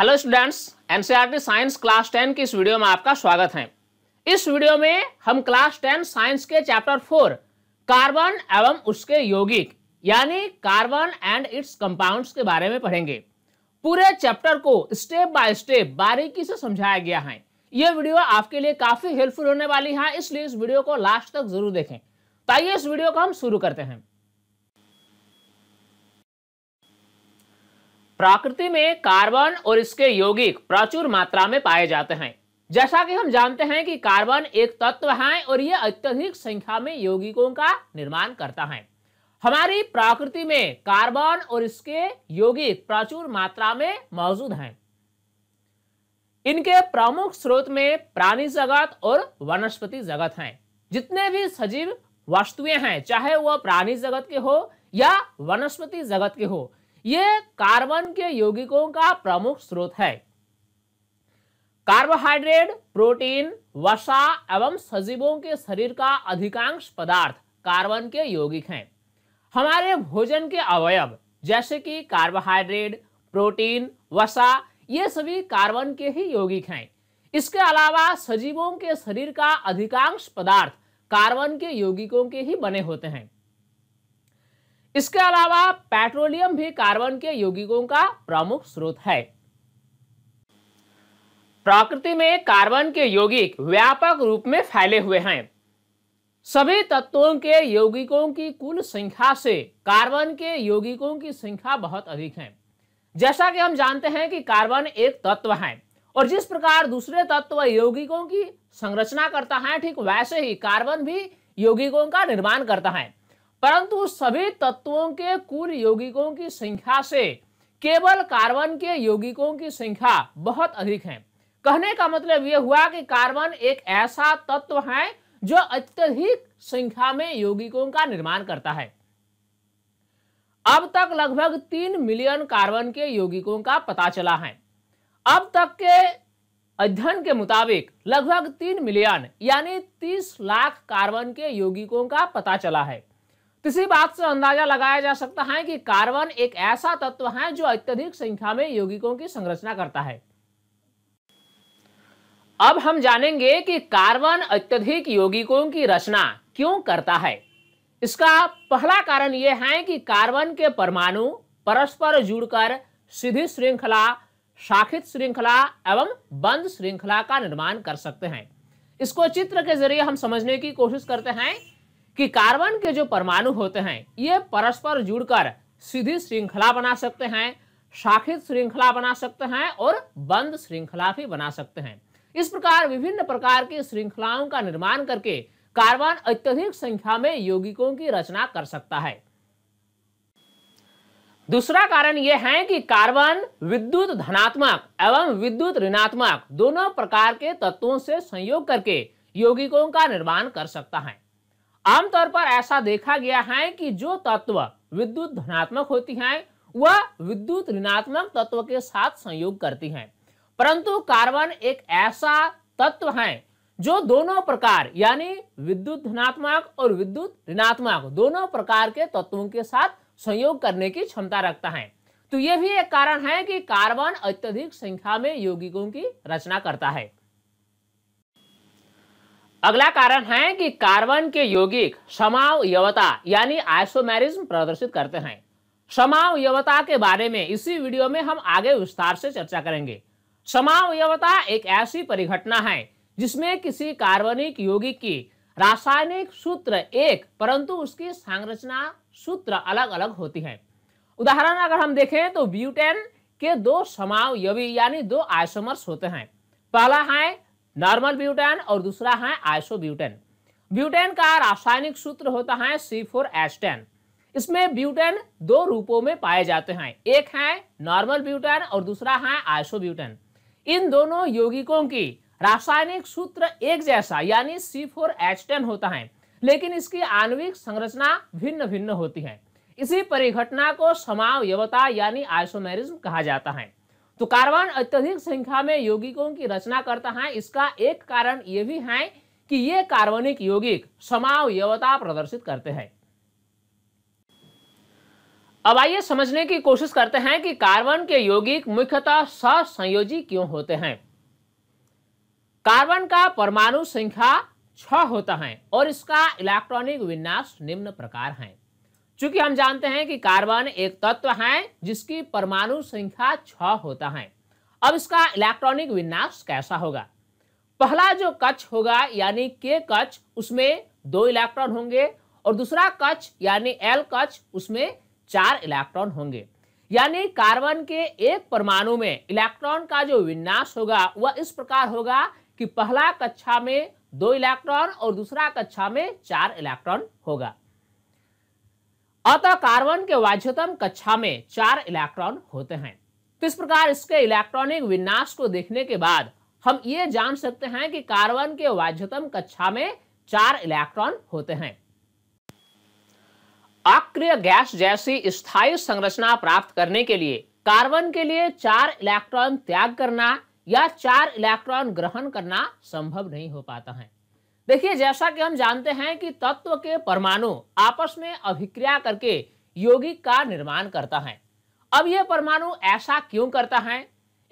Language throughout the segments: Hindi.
hello students NCERT science class ten की इस वीडियो में आपका स्वागत है इस वीडियो में हम क्लास टेन साइंस के चैप्टर फोर कार्बन एवं उसके यौगिक यानी कार्बन एंड इट्स कंपाउंड्स के बारे में पढ़ेंगे पूरे चैप्टर को स्टेप बाय स्टेप बारीकी से समझाया गया है ये वीडियो आपके लिए काफी हेल्पफुल होने वाली है इसलिए इस वीडियो को लास्ट तक जरूर देखें तो आइए इस वीडियो को हम शुरू करते हैं प्रकृति में कार्बन और इसके यौगिक प्रचुर मात्रा में पाए जाते हैं जैसा कि हम जानते हैं कि कार्बन एक तत्व है और यह अत्यधिक संख्या में यौगिकों का निर्माण करता है हमारी प्रकृति में कार्बन और इसके यौगिक प्रचुर मात्रा में मौजूद हैं इनके प्रमुख स्रोत में प्राणी जगत और वनस्पति जगत हैं जितने भी सजीव वस्तुएं हैं चाहे वह प्राणी जगत के हो या वनस्पति जगत के हो ये कार्बन के यौगिकों का प्रमुख स्रोत है कार्बोहाइड्रेट प्रोटीन वसा एवं सजीवों के शरीर का अधिकांश पदार्थ कार्बन के यौगिक हैं हमारे भोजन के अवयव जैसे कि कार्बोहाइड्रेट प्रोटीन वसा ये सभी कार्बन के ही यौगिक हैं इसके अलावा सजीवों के शरीर का अधिकांश पदार्थ कार्बन के यौगिकों के ही बने होते हैं इसके अलावा पेट्रोलियम भी कार्बन के यौगिकों का प्रमुख स्रोत है प्रकृति में कार्बन के यौगिक व्यापक रूप में फैले हुए हैं सभी तत्वों के यौगिकों की कुल संख्या से कार्बन के यौगिकों की संख्या बहुत अधिक है जैसा कि हम जानते हैं कि कार्बन एक तत्व है और जिस प्रकार दूसरे तत्व यौगिकों की संरचना करता है ठीक वैसे ही कार्बन भी यौगिकों का निर्माण करता है परंतु सभी तत्वों के कुल यौगिकों की संख्या से केवल कार्बन के यौगिकों की संख्या बहुत अधिक है कहने का मतलब यह हुआ कि कार्बन एक ऐसा तत्व है जो अत्यधिक संख्या में यौगिकों का निर्माण करता है अब तक लगभग तीन मिलियन कार्बन के यौगिकों का पता चला है अब तक के अध्ययन के मुताबिक लगभग तीन मिलियन यानी तीस लाख कार्बन के यौगिकों का पता चला है किसी बात से अंदाजा लगाया जा सकता है कि कार्बन एक ऐसा तत्व है जो अत्यधिक संख्या में यौगिकों की संरचना करता है अब हम जानेंगे कि कार्बन अत्यधिक यौगिकों की रचना क्यों करता है इसका पहला कारण यह है कि कार्बन के परमाणु परस्पर जुड़कर सीधी श्रृंखला शाखित श्रृंखला एवं बंद श्रृंखला का निर्माण कर सकते हैं इसको चित्र के जरिए हम समझने की कोशिश करते हैं कि कार्बन के जो परमाणु होते हैं ये परस्पर जुड़कर सीधी श्रृंखला बना सकते हैं शाखित श्रृंखला बना सकते हैं और बंद श्रृंखला भी बना सकते हैं इस प्रकार विभिन्न प्रकार की श्रृंखलाओं का निर्माण करके कार्बन अत्यधिक संख्या में यौगिकों की रचना कर सकता है दूसरा कारण यह है कि कार्बन विद्युत धनात्मक एवं विद्युत ऋणात्मक दोनों प्रकार के तत्वों से संयोग करके यौगिकों का निर्माण कर सकता है आमतौर पर ऐसा देखा गया है कि जो तत्व विद्युत धनात्मक होती हैं वह विद्युत ऋणात्मक तत्व के साथ संयोग करती हैं परंतु कार्बन एक ऐसा तत्व है जो दोनों प्रकार यानी विद्युत धनात्मक और विद्युत ऋणात्मक दोनों प्रकार के तत्वों के साथ संयोग करने की क्षमता रखता है तो यह भी एक कारण है कि कार्बन अत्यधिक संख्या में यौगिकों की रचना करता है अगला कारण है कि कार्बन के यौगिक समावयवता यानी आइसोमेरिज्म प्रदर्शित करते हैं समावयवता के बारे में इसी वीडियो में हम आगे विस्तार से चर्चा करेंगे समावयवता एक ऐसी परिघटना है जिसमें किसी कार्बनिक यौगिक की रासायनिक सूत्र एक परंतु उसकी संरचना सूत्र अलग अलग होती है उदाहरण अगर हम देखें तो ब्यूटेन के दो समावयवी यानी दो आइसोमर्स होते हैं पहला है नॉर्मल ब्यूटेन और दूसरा है आइसो ब्यूटेन का रासायनिक सूत्र होता है सी फोर एच टेन इसमें ब्यूटेन दो रूपों में पाए जाते हैं एक है नॉर्मल ब्यूटेन और दूसरा है आइसोब्यूटेन इन दोनों यौगिकों की रासायनिक सूत्र एक जैसा यानी सी फोर एच टेन होता है लेकिन इसकी आणविक संरचना भिन्न भिन्न होती है इसी परिघटना को समावयवता यानी आइसोमेरिज्म कहा जाता है तो कार्बन अत्यधिक संख्या में यौगिकों की रचना करता है इसका एक कारण यह भी है कि ये कार्बनिक यौगिक समावयवता प्रदर्शित करते हैं अब आइए समझने की कोशिश करते हैं कि कार्बन के यौगिक मुख्यतः सहसंयोजी क्यों होते हैं कार्बन का परमाणु संख्या छ होता है और इसका इलेक्ट्रॉनिक विन्यास निम्न प्रकार है चूंकि हम जानते हैं कि कार्बन एक तत्व है जिसकी परमाणु संख्या छ होता है अब इसका इलेक्ट्रॉनिक विन्यास कैसा होगा पहला जो कक्ष होगा यानी के कक्ष उसमें दो इलेक्ट्रॉन होंगे और दूसरा कक्ष यानी एल कक्ष उसमें चार इलेक्ट्रॉन होंगे यानी कार्बन के एक परमाणु में इलेक्ट्रॉन का जो विन्यास होगा वह इस प्रकार होगा कि पहला कक्षा में दो इलेक्ट्रॉन और दूसरा कक्षा में चार इलेक्ट्रॉन होगा अतः कार्बन के वाज्यतम कक्षा में चार इलेक्ट्रॉन होते हैं तो इस प्रकार इसके इलेक्ट्रॉनिक विन्यास को देखने के बाद हम ये जान सकते हैं कि कार्बन के वाज्यतम कक्षा में चार इलेक्ट्रॉन होते हैं अक्रिय गैस जैसी स्थायी संरचना प्राप्त करने के लिए कार्बन के लिए चार इलेक्ट्रॉन त्याग करना या चार इलेक्ट्रॉन ग्रहण करना संभव नहीं हो पाता है देखिए जैसा कि हम जानते हैं कि तत्व के परमाणु आपस में अभिक्रिया करके यौगिक का निर्माण करता है अब यह परमाणु ऐसा क्यों करता है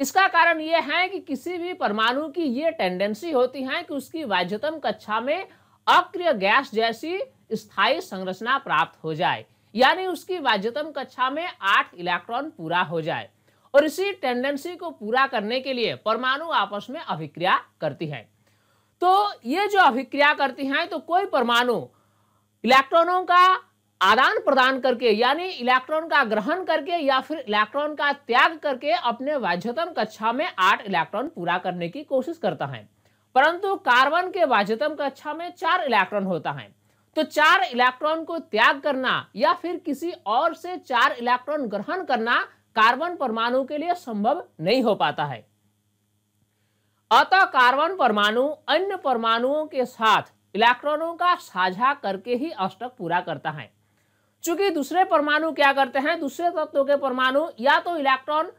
इसका कारण यह है कि किसी भी परमाणु की ये टेंडेंसी होती है कि उसकी वाज्यतम कक्षा में अक्रिय गैस जैसी स्थायी संरचना प्राप्त हो जाए यानी उसकी वाज्यतम कक्षा में आठ इलेक्ट्रॉन पूरा हो जाए और इसी टेंडेंसी को पूरा करने के लिए परमाणु आपस में अभिक्रिया करती है तो ये जो अभिक्रिया करती हैं तो कोई परमाणु इलेक्ट्रॉनों का आदान प्रदान करके यानी इलेक्ट्रॉन का ग्रहण करके या फिर इलेक्ट्रॉन का त्याग करके अपने वाज्यतम कक्षा में आठ इलेक्ट्रॉन पूरा करने की कोशिश करता है परंतु कार्बन के वाज्यतम कक्षा में चार इलेक्ट्रॉन होता है तो चार इलेक्ट्रॉन को त्याग करना या फिर किसी और से चार इलेक्ट्रॉन ग्रहण करना कार्बन परमाणु के लिए संभव नहीं हो पाता है अतः कार्बन परमाणु अन्य परमाणुओं के साथ इलेक्ट्रॉनों का साझा करके ही अष्टक पूरा करता है चूंकि दूसरे परमाणु क्या करते हैं दूसरे तत्वों के परमाणु या तो इलेक्ट्रॉन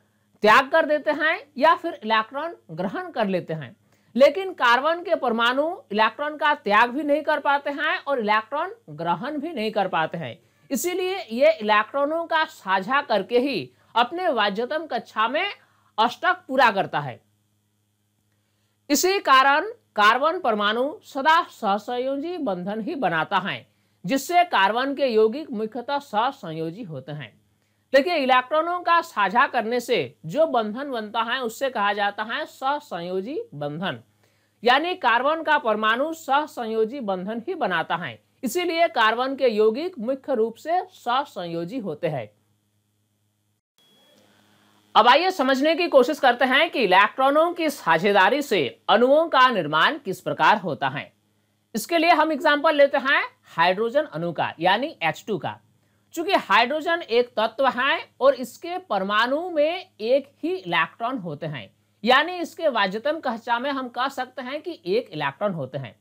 त्याग कर देते हैं या फिर इलेक्ट्रॉन ग्रहण कर लेते हैं लेकिन कार्बन के परमाणु इलेक्ट्रॉन का त्याग भी नहीं कर पाते हैं और इलेक्ट्रॉन ग्रहण भी नहीं कर पाते हैं इसीलिए ये इलेक्ट्रॉनों का साझा करके ही अपने वाज्यतम कक्षा में अष्टक पूरा करता है इसी कारण कार्बन परमाणु सदा सहसंयोजी बंधन ही बनाता है जिससे कार्बन के यौगिक मुख्यतः सहसंयोजी होते हैं देखिए इलेक्ट्रॉनों का साझा करने से जो बंधन बनता है उससे कहा जाता है सहसंयोजी बंधन यानी कार्बन का परमाणु सहसंयोजी बंधन ही बनाता है इसीलिए कार्बन के यौगिक मुख्य रूप से सहसंयोजी होते हैं अब आइए समझने की कोशिश करते हैं कि इलेक्ट्रॉनों की साझेदारी से अणुओं का निर्माण किस प्रकार होता है इसके लिए हम एग्जाम्पल लेते हैं हाइड्रोजन अणु का यानी टू का चूंकि हाइड्रोजन एक तत्व है और इसके परमाणु में एक ही इलेक्ट्रॉन होते हैं यानी इसके वाज्यतम कहचा में हम कह सकते हैं कि एक इलेक्ट्रॉन होते हैं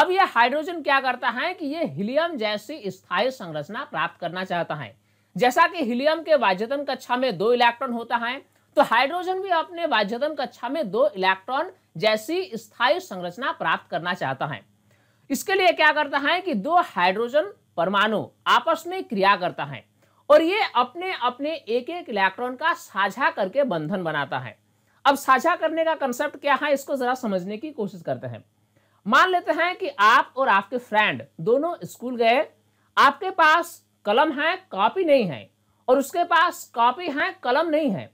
अब यह हाइड्रोजन क्या करता है कि यह हीलियम जैसी स्थायी संरचना प्राप्त करना चाहता है जैसा कि हीलियम के वाजतन कक्षा में दो इलेक्ट्रॉन होता है तो हाइड्रोजन भी अपने वाजतन कक्षा में दो इलेक्ट्रॉन जैसी स्थायी संरचना प्राप्त करना चाहता है इसके लिए क्या करता है कि दो हाइड्रोजन परमाणु आपस में क्रिया करता है और ये अपने अपने एक एक इलेक्ट्रॉन का साझा करके बंधन बनाता है अब साझा करने का कंसेप्ट क्या है इसको जरा समझने की कोशिश करते हैं मान लेते हैं कि आप और आपके फ्रेंड दोनों स्कूल गए आपके पास कलम है कॉपी नहीं है और उसके पास कॉपी है कलम नहीं है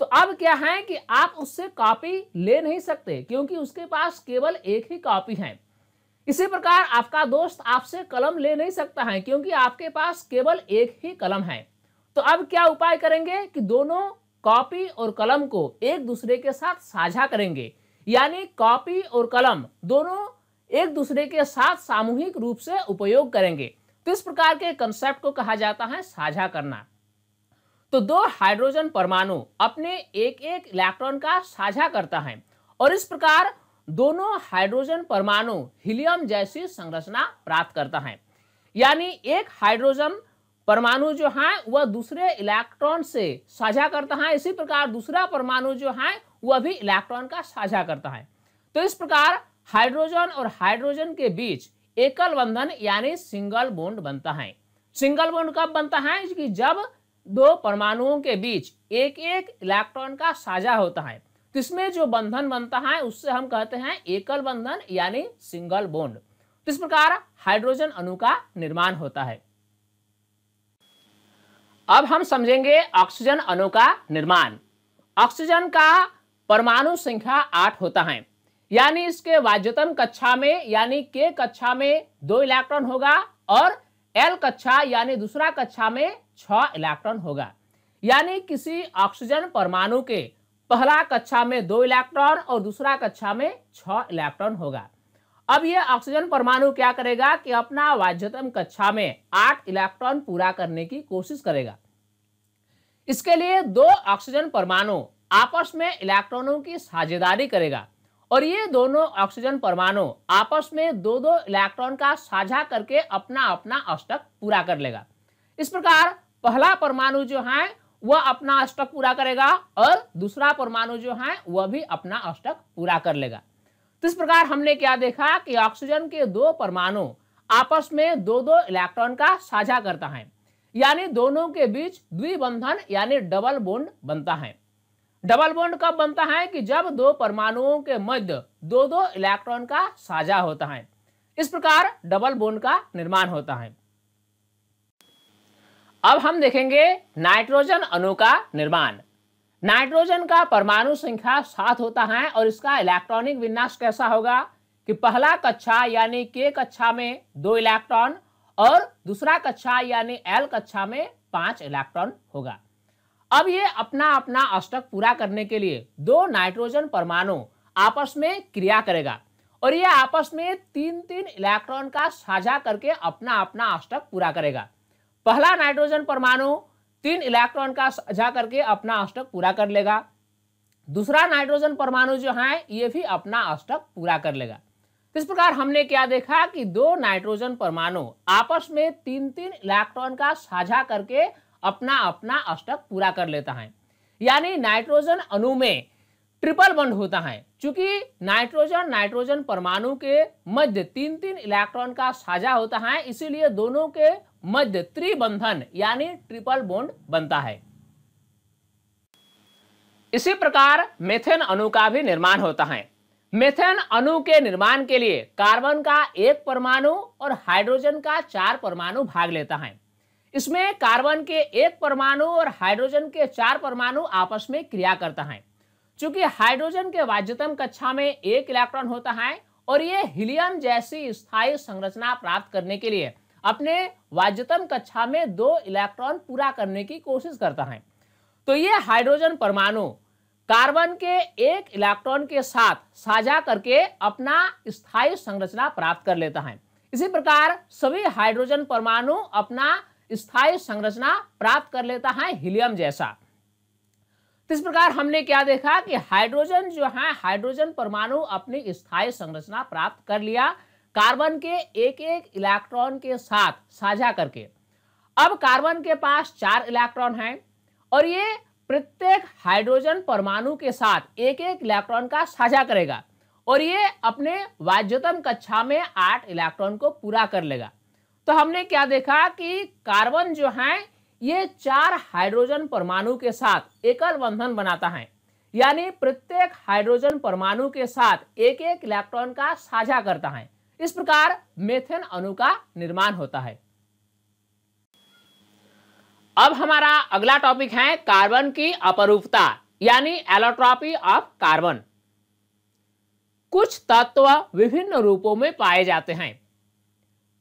तो अब क्या है कि आप उससे कॉपी ले नहीं सकते क्योंकि उसके पास केवल एक ही कॉपी है इसी प्रकार आपका दोस्त आपसे कलम ले नहीं सकता है क्योंकि आपके पास केवल एक ही कलम है तो अब क्या उपाय करेंगे कि दोनों कॉपी और कलम को एक दूसरे के साथ साझा करेंगे यानी कॉपी और कलम दोनों एक दूसरे के साथ सामूहिक रूप से उपयोग करेंगे तो इस प्रकार के कंसेप्ट को कहा जाता है साझा करना तो दो हाइड्रोजन परमाणु अपने एक एक इलेक्ट्रॉन का साझा करता है और इस प्रकार दोनों हाइड्रोजन परमाणु हीलियम जैसी संरचना प्राप्त करता है यानी एक हाइड्रोजन परमाणु जो है वह दूसरे इलेक्ट्रॉन से साझा करता है इसी प्रकार दूसरा परमाणु जो है वह भी इलेक्ट्रॉन का साझा करता है तो इस प्रकार हाइड्रोजन और हाइड्रोजन के बीच एकल बंधन यानी सिंगल बोन्ड बनता है सिंगल बोन्ड कब बनता है कि जब दो परमाणुओं के बीच एक एक इलेक्ट्रॉन का साझा होता है तो इसमें जो बंधन बनता है उससे हम कहते हैं एकल बंधन यानी सिंगल बोन्ड तो इस प्रकार हाइड्रोजन अणु का निर्माण होता है अब हम समझेंगे ऑक्सीजन अणु का निर्माण ऑक्सीजन का परमाणु संख्या आठ होता है यानी इसके वाज्यतन कक्षा में यानी के कक्षा में दो इलेक्ट्रॉन होगा और एल कक्षा यानी दूसरा कक्षा में छ इलेक्ट्रॉन होगा यानी किसी ऑक्सीजन परमाणु के पहला कक्षा में दो इलेक्ट्रॉन और दूसरा कक्षा में छ इलेक्ट्रॉन होगा अब यह ऑक्सीजन परमाणु क्या करेगा कि अपना वाज्यतम कक्षा में आठ इलेक्ट्रॉन पूरा करने की कोशिश करेगा इसके लिए दो ऑक्सीजन परमाणु आपस में इलेक्ट्रॉनों की साझेदारी करेगा और ये दोनों ऑक्सीजन परमाणु आपस में दो दो इलेक्ट्रॉन का साझा करके अपना अपना अष्टक पूरा कर लेगा इस प्रकार पहला परमाणु जो है वह अपना अष्टक पूरा करेगा और दूसरा परमाणु जो है वह भी अपना अष्टक पूरा कर लेगा तो इस प्रकार हमने क्या देखा कि ऑक्सीजन के दो परमाणु आपस में दो दो इलेक्ट्रॉन का साझा करता है यानी दोनों के बीच द्विबंधन यानी डबल बोन्ड बनता है डबल बॉन्ड कब बनता है कि जब दो परमाणुओं के मध्य दो दो इलेक्ट्रॉन का साझा होता है इस प्रकार डबल बॉन्ड का निर्माण होता है अब हम देखेंगे नाइट्रोजन अणु का निर्माण नाइट्रोजन का परमाणु संख्या सात होता है और इसका इलेक्ट्रॉनिक विन्यास कैसा होगा कि पहला कक्षा यानी के कक्षा में दो इलेक्ट्रॉन और दूसरा कक्षा यानी एल कक्षा में पांच इलेक्ट्रॉन होगा अब ये अपना अपना अष्टक पूरा करने के लिए दो नाइट्रोजन परमाणु आपस में क्रिया करेगा और ये आपस में तीन तीन इलेक्ट्रॉन का साझा करके अपना अपना अष्टक पूरा करेगा पहला नाइट्रोजन परमाणु तीन इलेक्ट्रॉन का साझा करके अपना अष्टक पूरा कर लेगा दूसरा नाइट्रोजन परमाणु जो है ये भी अपना अष्टक पूरा कर लेगा इस प्रकार हमने क्या देखा कि दो नाइट्रोजन परमाणु आपस में तीन तीन इलेक्ट्रॉन का साझा करके अपना अपना अष्टक पूरा कर लेता है यानी नाइट्रोजन अणु में ट्रिपल बंड होता है चूंकि नाइट्रोजन नाइट्रोजन परमाणु के मध्य तीन तीन इलेक्ट्रॉन का साझा होता है इसीलिए दोनों के मध्य त्रिबंधन यानी ट्रिपल बॉन्ड बनता है इसी प्रकार मेथेन अणु का भी निर्माण होता है मेथेन अणु के निर्माण के लिए कार्बन का एक परमाणु और हाइड्रोजन का चार परमाणु भाग लेता है इसमें कार्बन के एक परमाणु और हाइड्रोजन के चार परमाणु आपस में क्रिया करता है चूंकि हाइड्रोजन के वाज्यतम कक्षा में एक इलेक्ट्रॉन होता है और ये हीलियम जैसी स्थायी संरचना प्राप्त करने के लिए अपने वाज्यतम कक्षा में दो इलेक्ट्रॉन पूरा करने की कोशिश करता है तो ये हाइड्रोजन परमाणु कार्बन के एक इलेक्ट्रॉन के साथ साझा करके अपना स्थायी संरचना प्राप्त कर लेता है इसी प्रकार सभी हाइड्रोजन परमाणु अपना स्थायी संरचना प्राप्त कर लेता है हीलियम जैसा इस प्रकार हमने क्या देखा कि हाइड्रोजन जो है हाइड्रोजन परमाणु अपनी स्थायी संरचना प्राप्त कर लिया कार्बन के एक एक इलेक्ट्रॉन के साथ साझा करके अब कार्बन के पास चार इलेक्ट्रॉन हैं और ये प्रत्येक हाइड्रोजन परमाणु के साथ एक एक इलेक्ट्रॉन का साझा करेगा और ये अपने वाज्यतम कक्षा में आठ इलेक्ट्रॉन को पूरा कर लेगा तो हमने क्या देखा कि कार्बन जो है ये चार हाइड्रोजन परमाणु के साथ एकल बंधन बनाता है यानी प्रत्येक हाइड्रोजन परमाणु के साथ एक एक इलेक्ट्रॉन का साझा करता है इस प्रकार मेथेन अणु का निर्माण होता है अब हमारा अगला टॉपिक है कार्बन की अपरूपता यानी एलोट्रॉपी ऑफ कार्बन कुछ तत्व विभिन्न रूपों में पाए जाते हैं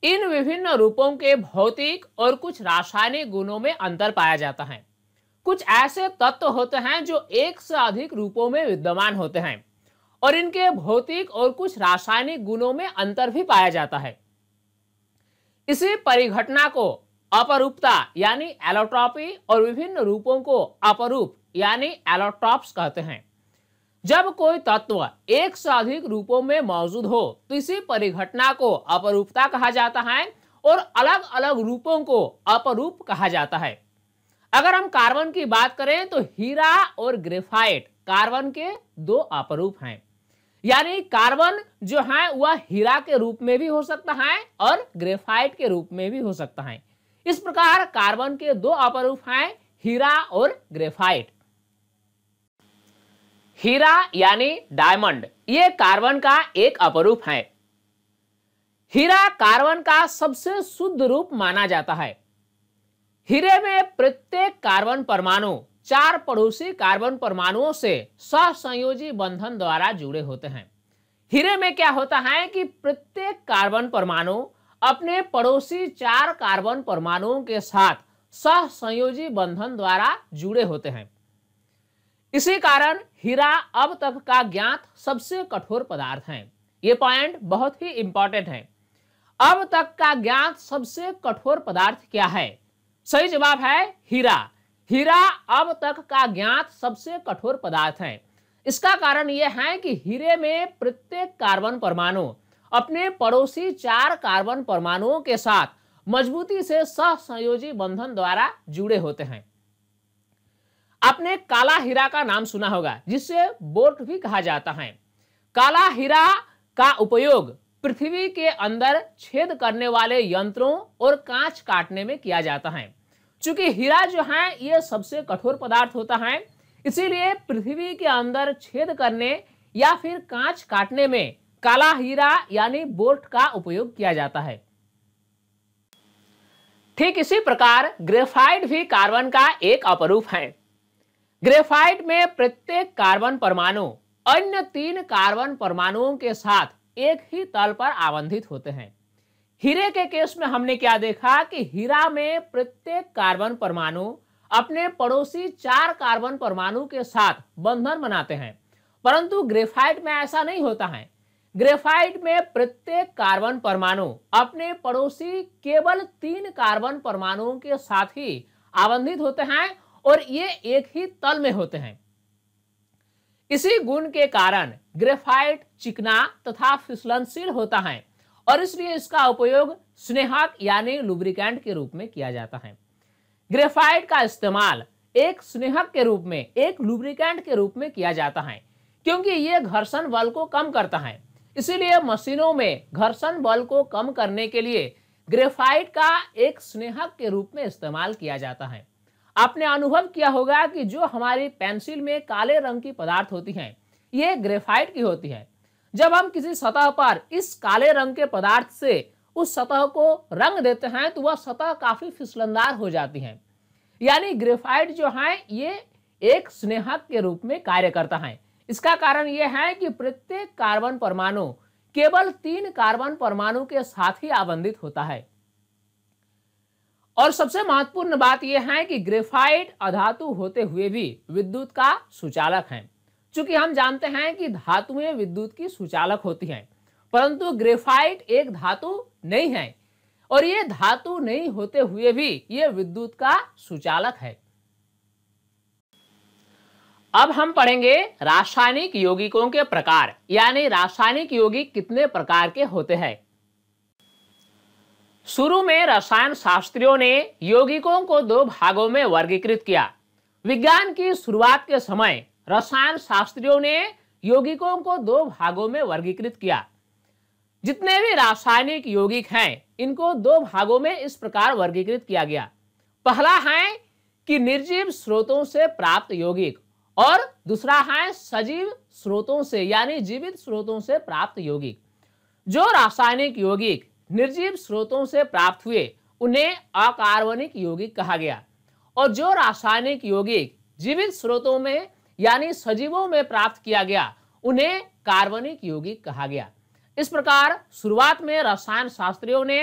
इन विभिन्न रूपों के भौतिक और कुछ रासायनिक गुणों में अंतर पाया जाता है कुछ ऐसे तत्व होते हैं जो एक से अधिक रूपों में विद्यमान होते हैं और इनके भौतिक और कुछ रासायनिक गुणों में अंतर भी पाया जाता है इसी परिघटना को अपरूपता यानी एलोट्रॉपी और विभिन्न रूपों को अपरूप यानी एलोट्रॉप्स कहते हैं जब कोई तत्व एक से अधिक रूपों में मौजूद हो तो इसी परिघटना को अपरूपता कहा जाता है और अलग अलग रूपों को अपरूप कहा जाता है अगर हम कार्बन की बात करें तो हीरा और ग्रेफाइट कार्बन के दो अपरूप हैं यानी कार्बन जो है वह हीरा के रूप में भी हो सकता है और ग्रेफाइट के रूप में भी हो सकता है इस प्रकार कार्बन के दो अपरूप हैं हीरा और ग्रेफाइट हीरा यानी डायमंड ये कार्बन का एक अपरूप है हीरा कार्बन का सबसे शुद्ध रूप माना जाता है हीरे में प्रत्येक कार्बन परमाणु चार पड़ोसी कार्बन परमाणुओं से सहसंयोजी बंधन द्वारा जुड़े होते हैं हीरे में क्या होता है कि प्रत्येक कार्बन परमाणु अपने पड़ोसी चार कार्बन परमाणुओं के साथ सहसंयोजी बंधन द्वारा जुड़े होते हैं इसी कारण हीरा अब तक का ज्ञात सबसे कठोर पदार्थ है ये पॉइंट बहुत ही इंपॉर्टेंट है अब तक का ज्ञात सबसे कठोर पदार्थ क्या है सही जवाब है हीरा हीरा अब तक का ज्ञात सबसे कठोर पदार्थ है इसका कारण यह है कि हीरे में प्रत्येक कार्बन परमाणु अपने पड़ोसी चार कार्बन परमाणुओं के साथ मजबूती से सहसंयोजी बंधन द्वारा जुड़े होते हैं आपने काला हीरा का नाम सुना होगा जिसे बोट भी कहा जाता है काला हीरा का उपयोग पृथ्वी के अंदर छेद करने वाले यंत्रों और कांच काटने में किया जाता है क्योंकि हीरा जो है ये सबसे कठोर पदार्थ होता है इसीलिए पृथ्वी के अंदर छेद करने या फिर कांच काटने में काला हीरा यानी बोट का उपयोग किया जाता है ठीक इसी प्रकार ग्रेफाइट भी कार्बन का एक अपरूप है ग्रेफाइट में प्रत्येक कार्बन परमाणु अन्य तीन कार्बन परमाणुओं के साथ एक ही तल पर आवंधित होते हैं हीरे के केस में हमने क्या देखा कि हीरा में प्रत्येक कार्बन परमाणु अपने पड़ोसी चार कार्बन परमाणु के साथ बंधन बनाते हैं परंतु ग्रेफाइट में ऐसा नहीं होता है ग्रेफाइट में प्रत्येक कार्बन परमाणु अपने पड़ोसी केवल तीन कार्बन परमाणुओं के साथ ही आवंधित होते हैं और ये एक ही तल में होते हैं इसी गुण के कारण ग्रेफाइट चिकना तथा फिसलनशील होता है और इसलिए इसका उपयोग स्नेहक यानी लुब्रिकेंट के रूप में किया जाता है ग्रेफाइट का इस्तेमाल एक स्नेहक के रूप में एक लुब्रिकेंट के रूप में किया जाता है क्योंकि ये घर्षण बल को कम करता है इसीलिए मशीनों में घर्षण बल को कम करने के लिए ग्रेफाइट का एक स्नेहक के रूप में इस्तेमाल किया जाता है आपने अनुभव किया होगा कि जो हमारी पेंसिल में काले रंग की पदार्थ होती हैं ये ग्रेफाइट की होती है जब हम किसी सतह पर इस काले रंग के पदार्थ से उस सतह को रंग देते हैं तो वह सतह काफ़ी फिसलनदार हो जाती है यानी ग्रेफाइट जो है ये एक स्नेहक के रूप में कार्य करता है इसका कारण यह है कि प्रत्येक कार्बन परमाणु केवल तीन कार्बन परमाणु के साथ ही आबंधित होता है और सबसे महत्वपूर्ण बात यह है कि ग्रेफाइट अधातु होते हुए भी विद्युत का सुचालक है चूंकि हम जानते हैं कि धातुएं विद्युत की सुचालक होती हैं परंतु ग्रेफाइट एक धातु नहीं है और ये धातु नहीं होते हुए भी ये विद्युत का सुचालक है अब हम पढ़ेंगे रासायनिक यौगिकों के प्रकार यानी रासायनिक यौगिक कितने प्रकार के होते हैं शुरू में रसायन शास्त्रियों ने यौगिकों को दो भागों में वर्गीकृत किया विज्ञान की शुरुआत के समय रसायन शास्त्रियों ने यौगिकों को दो भागों में वर्गीकृत किया जितने भी रासायनिक यौगिक हैं इनको दो भागों में इस प्रकार वर्गीकृत किया गया पहला है कि निर्जीव स्रोतों से प्राप्त यौगिक और दूसरा है सजीव स्रोतों से यानी जीवित स्रोतों से प्राप्त यौगिक जो रासायनिक यौगिक निर्जीव स्रोतों से प्राप्त हुए उन्हें अकार्बनिक यौगिक कहा गया और जो रासायनिक यौगिक जीवित स्रोतों में यानी सजीवों में प्राप्त किया गया उन्हें कार्बनिक यौगिक कहा गया इस प्रकार शुरुआत में रसायन शास्त्रियों ने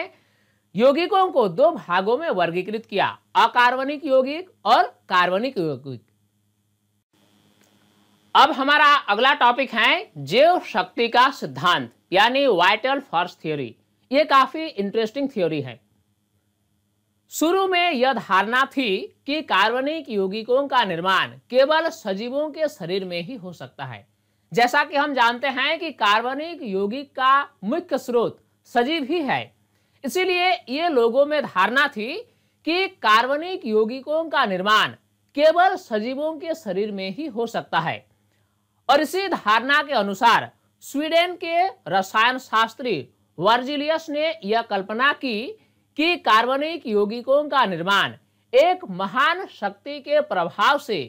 यौगिकों को दो भागों में वर्गीकृत किया अकार्बनिक यौगिक और कार्बनिक यौगिक अब हमारा अगला टॉपिक है जैव शक्ति का सिद्धांत यानी वाइटल फर्स्ट थ्योरी ये काफी इंटरेस्टिंग थ्योरी है शुरू में यह धारणा थी कि कार्बनिक यौगिकों का निर्माण केवल सजीवों के शरीर में ही हो सकता है जैसा कि हम जानते हैं कि कार्बनिक यौगिक का मुख्य स्रोत सजीव ही है इसीलिए ये लोगों में धारणा थी कि कार्बनिक यौगिकों का निर्माण केवल सजीवों के शरीर में ही हो सकता है और इसी धारणा के अनुसार स्वीडन के रसायन शास्त्री वर्जिलियस ने यह कल्पना की कि कार्बनिक यौगिकों का निर्माण एक महान शक्ति के प्रभाव से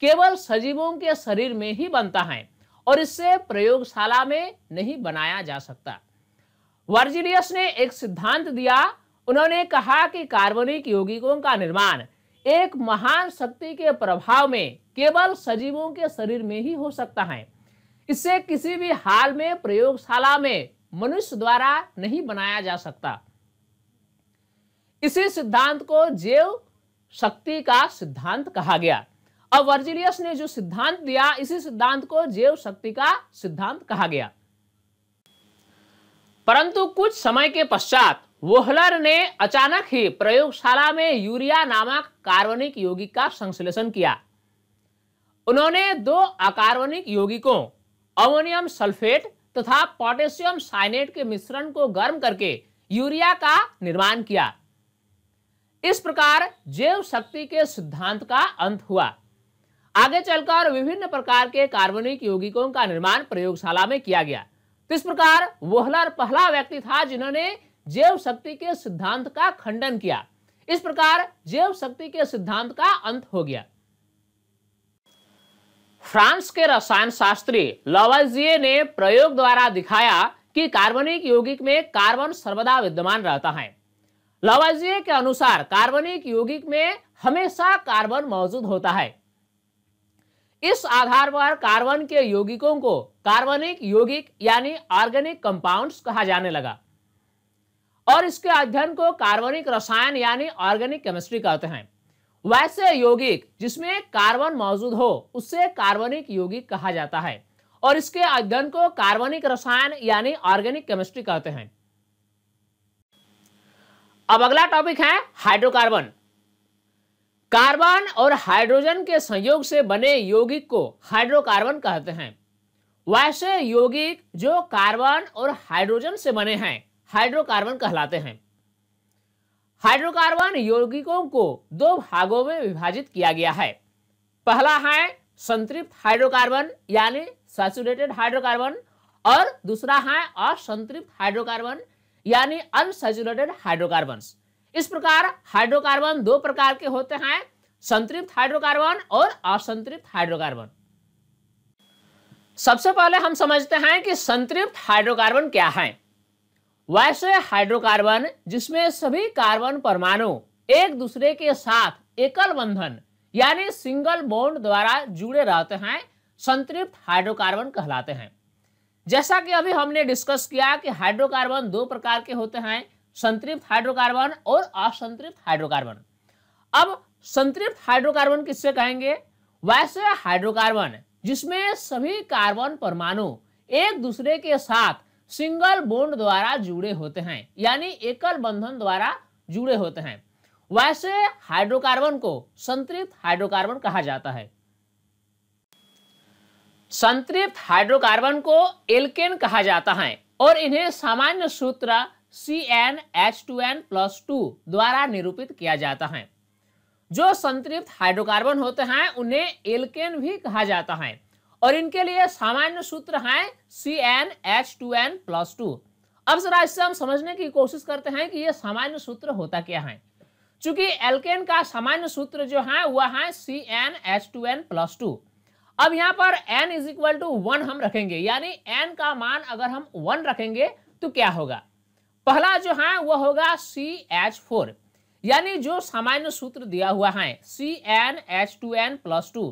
केवल सजीवों के शरीर में ही बनता है और इससे प्रयोगशाला में नहीं बनाया जा सकता वर्जिलियस ने एक सिद्धांत दिया उन्होंने कहा कि कार्बनिक यौगिकों का निर्माण एक महान शक्ति के प्रभाव में केवल सजीवों के शरीर में ही हो सकता है इससे किसी भी हाल में प्रयोगशाला में मनुष्य द्वारा नहीं बनाया जा सकता इसी सिद्धांत को जैव शक्ति का सिद्धांत कहा गया अब वर्जिलियस ने जो सिद्धांत दिया इसी सिद्धांत को जैव शक्ति का सिद्धांत कहा गया परंतु कुछ समय के पश्चात वोहलर ने अचानक ही प्रयोगशाला में यूरिया नामक कार्बनिक यौगिक का संश्लेषण किया उन्होंने दो अकार्बनिक यौगिकों अमोनियम सल्फेट तथा तो पोटेशियम साइनेट के मिश्रण को गर्म करके यूरिया का निर्माण किया इस प्रकार जैव शक्ति के सिद्धांत का अंत हुआ आगे चलकर विभिन्न प्रकार के कार्बनिक यौगिकों का निर्माण प्रयोगशाला में किया गया तो इस प्रकार वोहलर पहला व्यक्ति था जिन्होंने जैव शक्ति के सिद्धांत का खंडन किया इस प्रकार जैव शक्ति के सिद्धांत का अंत हो गया फ्रांस के रसायन शास्त्री लवाजिए ने प्रयोग द्वारा दिखाया कि कार्बनिक यौगिक में कार्बन सर्वदा विद्यमान रहता है लवाजिए के अनुसार कार्बनिक यौगिक में हमेशा कार्बन मौजूद होता है इस आधार पर कार्बन के यौगिकों को कार्बनिक यौगिक यानी ऑर्गेनिक कंपाउंड्स कहा जाने लगा और इसके अध्ययन को कार्बनिक रसायन यानी ऑर्गेनिक केमिस्ट्री कहते हैं वैसे यौगिक जिसमें कार्बन मौजूद हो उससे कार्बनिक यौगिक कहा जाता है और इसके अध्ययन को कार्बनिक रसायन यानी ऑर्गेनिक केमिस्ट्री कहते हैं अब अगला टॉपिक है हाइड्रोकार्बन कार्बन और हाइड्रोजन के संयोग से बने यौगिक को हाइड्रोकार्बन कहते हैं वैसे यौगिक जो कार्बन और हाइड्रोजन से बने हैं हाइड्रोकार्बन कहलाते हैं हाइड्रोकार्बन यौगिकों को दो भागों में विभाजित किया गया है पहला है संतृप्त हाइड्रोकार्बन यानी सैचुरेटेड हाइड्रोकार्बन और दूसरा है असंतृप्त हाइड्रोकार्बन यानी अनसेचुरेटेड हाइड्रोकार्बन इस प्रकार हाइड्रोकार्बन दो प्रकार के होते हैं संतृप्त हाइड्रोकार्बन और असंतृप्त हाइड्रोकार्बन सबसे पहले हम समझते हैं कि संतृप्त हाइड्रोकार्बन क्या है वैसे हाइड्रोकार्बन जिसमें सभी कार्बन परमाणु एक दूसरे के साथ एकल बंधन यानी सिंगल बॉन्ड द्वारा जुड़े रहते हैं संतृप्त हाइड्रोकार्बन कहलाते हैं जैसा कि अभी हमने डिस्कस किया कि हाइड्रोकार्बन दो प्रकार के होते हैं संतृप्त हाइड्रोकार्बन और असंतृप्त हाइड्रोकार्बन अब संतृप्त हाइड्रोकार्बन किससे कहेंगे वैसे हाइड्रोकार्बन जिसमें सभी कार्बन परमाणु एक दूसरे के साथ सिंगल बोन्ड द्वारा जुड़े होते हैं यानी एकल बंधन द्वारा जुड़े होते हैं वैसे हाइड्रोकार्बन को संतृप्त हाइड्रोकार्बन कहा जाता है संतृप्त हाइड्रोकार्बन को एल्केन कहा जाता है और इन्हें सामान्य सूत्र C N H two N plus two द्वारा निरूपित किया जाता है जो संतृप्त हाइड्रोकार्बन होते हैं उन्हें एल्केन भी कहा जाता है और इनके लिए सामान्य सूत्र है C N H two N plus two अब जरा इससे हम समझने की कोशिश करते हैं कि यह सामान्य सूत्र होता क्या है चूंकि एल्केन का सामान्य सूत्र जो है वह है C N H two N plus two अब यहाँ पर n is equal to one हम रखेंगे यानी n का मान अगर हम वन रखेंगे तो क्या होगा पहला जो है वह होगा सी एच फोर यानी जो सामान्य सूत्र दिया हुआ है C N H two N plus two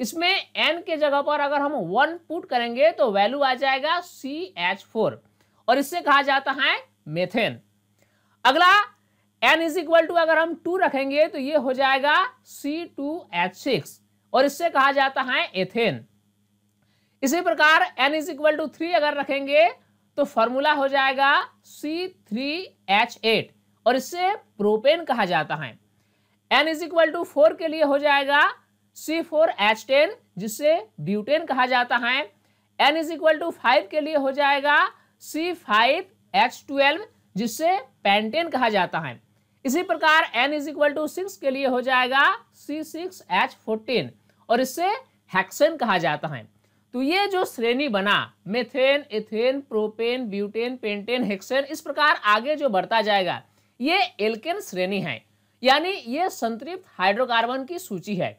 इसमें एन के जगह पर अगर हम वन पुट करेंगे तो वैल्यू आ जाएगा सी एच फोर और इससे कहा जाता है मेथेन अगला एन इज इक्वल टू अगर हम टू रखेंगे तो ये हो जाएगा सी टू एच सिक्स और इससे कहा जाता है एथेन इसी प्रकार N is equal to three अगर रखेंगे तो फॉर्मूला हो जाएगा सी थ्री एच एट और इससे प्रोपेन कहा जाता है N is equal to four के लिए हो जाएगा सी फोर एच टेन जिसे ब्यूटेन कहा जाता है N is equal to five के लिए हो जाएगा सी फाइव एच ट्वेल्व जिससे पेंटेन कहा जाता है इसी प्रकार N is equal to six के लिए हो जाएगा सी सिक्स एच फोर्टीन और इससे हैक्सेन कहा जाता है तो ये जो श्रेणी बना methane ethane propane butane pentane hexane इस प्रकार आगे जो बढ़ता जाएगा ये एल्केन श्रेणी है यानी ये संतृप्त हाइड्रोकार्बन की सूची है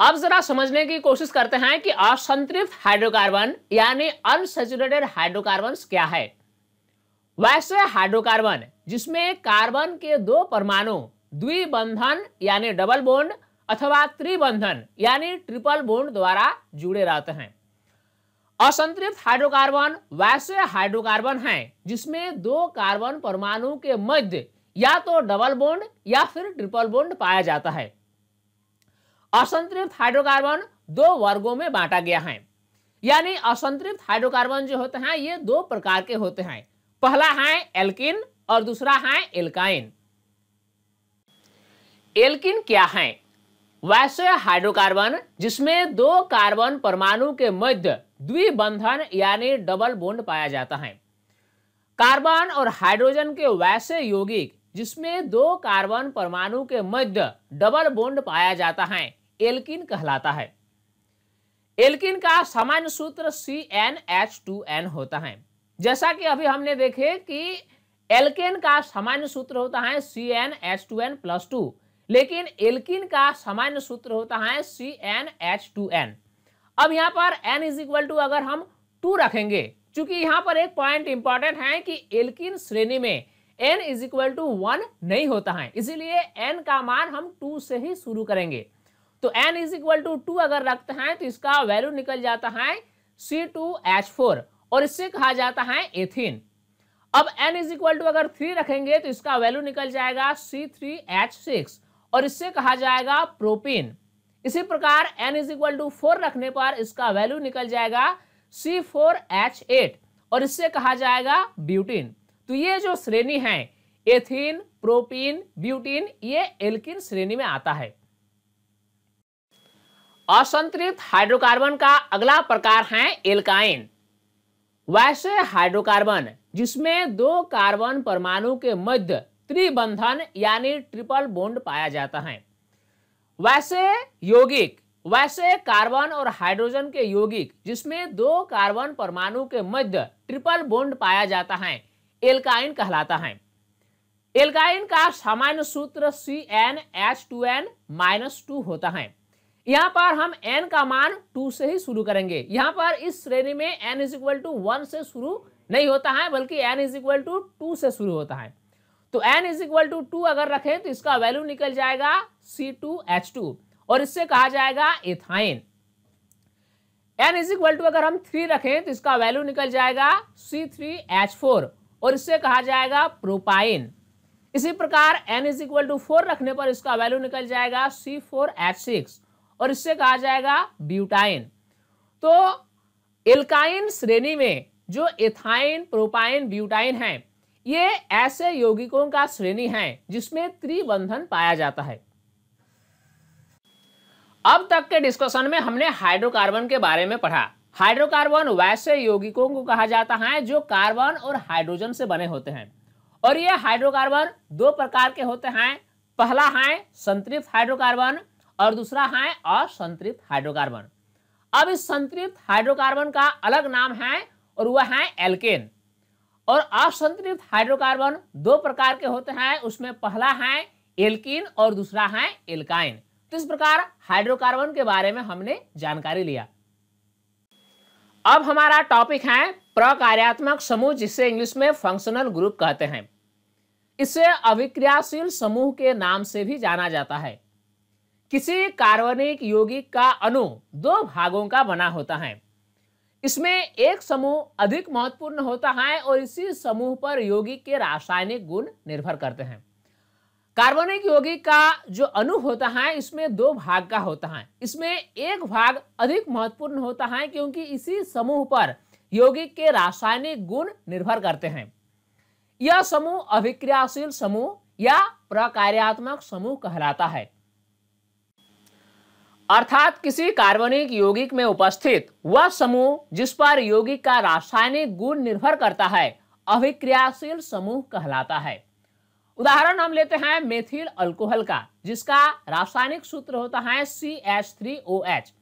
अब जरा समझने की कोशिश करते हैं कि असंतृप्त हाइड्रोकार्बन यानी अनसेचुरेटेड हाइड्रोकार्बन क्या है वैसे हाइड्रोकार्बन जिसमें कार्बन के दो परमाणु द्विबंधन यानी डबल बोन्ड अथवा त्रिबंधन यानी ट्रिपल बोन्ड द्वारा जुड़े रहते हैं असंतृप्त हाइड्रोकार्बन वैसे हाइड्रोकार्बन है जिसमें दो कार्बन परमाणु के मध्य या तो डबल बोन्ड या फिर ट्रिपल बोन्ड पाया जाता है असंतृप्त हाइड्रोकार्बन दो वर्गों में बांटा गया है यानी असंतृप्त हाइड्रोकार्बन जो होते हैं ये दो प्रकार के होते हैं पहला है एल्किन और दूसरा है एल्काइन एल्किन क्या है वैसे हाइड्रोकार्बन जिसमें दो कार्बन परमाणु के मध्य द्विबंधन यानी डबल बोन्ड पाया जाता है कार्बन और हाइड्रोजन के वैसे यौगिक जिसमें दो कार्बन परमाणु के मध्य डबल बोन्ड पाया जाता है एल्किन कहलाता है एल्किन का सामान्य सूत्र C N H two N होता है जैसा कि अभी हमने देखे कि एल्केन का सामान्य सूत्र होता है C N H two N plus two लेकिन एल्किन का सामान्य सूत्र होता है C N H two N अब यहाँ पर एन इज इक्वल टू अगर हम टू रखेंगे क्योंकि यहाँ पर एक पॉइंट इंपॉर्टेंट है कि एल्किन श्रेणी में N is equal to one नहीं होता है इसीलिए एन का मान हम टू से ही शुरू करेंगे तो N is equal to two अगर रखते हैं तो इसका वैल्यू निकल जाता है सी टू एच फोर और इससे कहा जाता है एथिन अब एन इज इक्वल टू अगर थ्री रखेंगे तो इसका वैल्यू निकल जाएगा सी थ्री एच सिक्स और इससे कहा जाएगा प्रोपीन इसी प्रकार N is equal to four रखने पर इसका वैल्यू निकल जाएगा सी फोर एच एट और इससे कहा जाएगा ब्यूटीन तो ये जो श्रेणी है एथिन प्रोपीन ब्यूटीन ये एल्किन श्रेणी में आता है असंतृप्त हाइड्रोकार्बन का अगला प्रकार है एल्काइन वैसे हाइड्रोकार्बन जिसमें दो कार्बन परमाणु के मध्य त्रिबंधन यानी ट्रिपल बोन्ड पाया जाता है वैसे यौगिक वैसे कार्बन और हाइड्रोजन के यौगिक जिसमें दो कार्बन परमाणु के मध्य ट्रिपल बोन्ड पाया जाता है एल्काइन कहलाता है एल्काइन का सामान्य सूत्र C N H two N minus two होता है यहाँ पर हम एन का मान टू से ही शुरू करेंगे यहां पर इस श्रेणी में N is equal to one से शुरू नहीं होता है बल्कि N is equal to two से शुरू होता है तो N is equal to two अगर रखें तो इसका वैल्यू निकल जाएगा सी टू एच टू और इससे कहा जाएगा ethyne N is equal to अगर हम थ्री रखें तो इसका वैल्यू निकल जाएगा सी थ्री एच फोर और इससे कहा जाएगा प्रोपाइन इसी प्रकार N is equal to four रखने पर इसका वैल्यू निकल जाएगा सी फोर एच सिक्स और इससे कहा जाएगा ब्यूटाइन तो एल्काइन श्रेणी में जो एथाइन प्रोपाइन ब्यूटाइन है ये ऐसे यौगिकों का श्रेणी है जिसमें त्रिबंधन पाया जाता है अब तक के डिस्कशन में हमने हाइड्रोकार्बन के बारे में पढ़ा हाइड्रोकार्बन वैसे यौगिकों को कहा जाता है जो कार्बन और हाइड्रोजन से बने होते हैं और ये हाइड्रोकार्बन दो प्रकार के होते हैं पहला है संतृप्त हाइड्रोकार्बन और दूसरा है असंतृप्त हाइड्रोकार्बन अब इस संतृप्त हाइड्रोकार्बन का अलग नाम है और वह है एल्केन और असंतृप्त हाइड्रोकार्बन दो प्रकार के होते हैं उसमें पहला है एल्किन और दूसरा है एल्काइन तो इस प्रकार हाइड्रोकार्बन के बारे में हमने जानकारी लिया अब हमारा टॉपिक है प्रकार्यात्मक समूह जिसे इंग्लिश में फंक्शनल ग्रुप कहते हैं इसे अभिक्रियाशील समूह के नाम से भी जाना जाता है किसी कार्बनिक यौगिक का अणु दो भागों का बना होता है इसमें एक समूह अधिक महत्वपूर्ण होता है और इसी समूह पर यौगिक के रासायनिक गुण निर्भर करते हैं कार्बनिक यौगिक का जो अणु होता है इसमें दो भाग का होता है इसमें एक भाग अधिक महत्वपूर्ण होता है क्योंकि इसी समूह पर यौगिक के रासायनिक गुण निर्भर करते हैं यह समूह अभिक्रियाशील समूह या प्रकार्यात्मक समूह कहलाता है अर्थात किसी कार्बनिक यौगिक में उपस्थित वह समूह जिस पर यौगिक का रासायनिक गुण निर्भर करता है अभिक्रियाशील समूह कहलाता है उदाहरण हम लेते हैं मेथिल अल्कोहल का जिसका रासायनिक सूत्र होता है C H three O H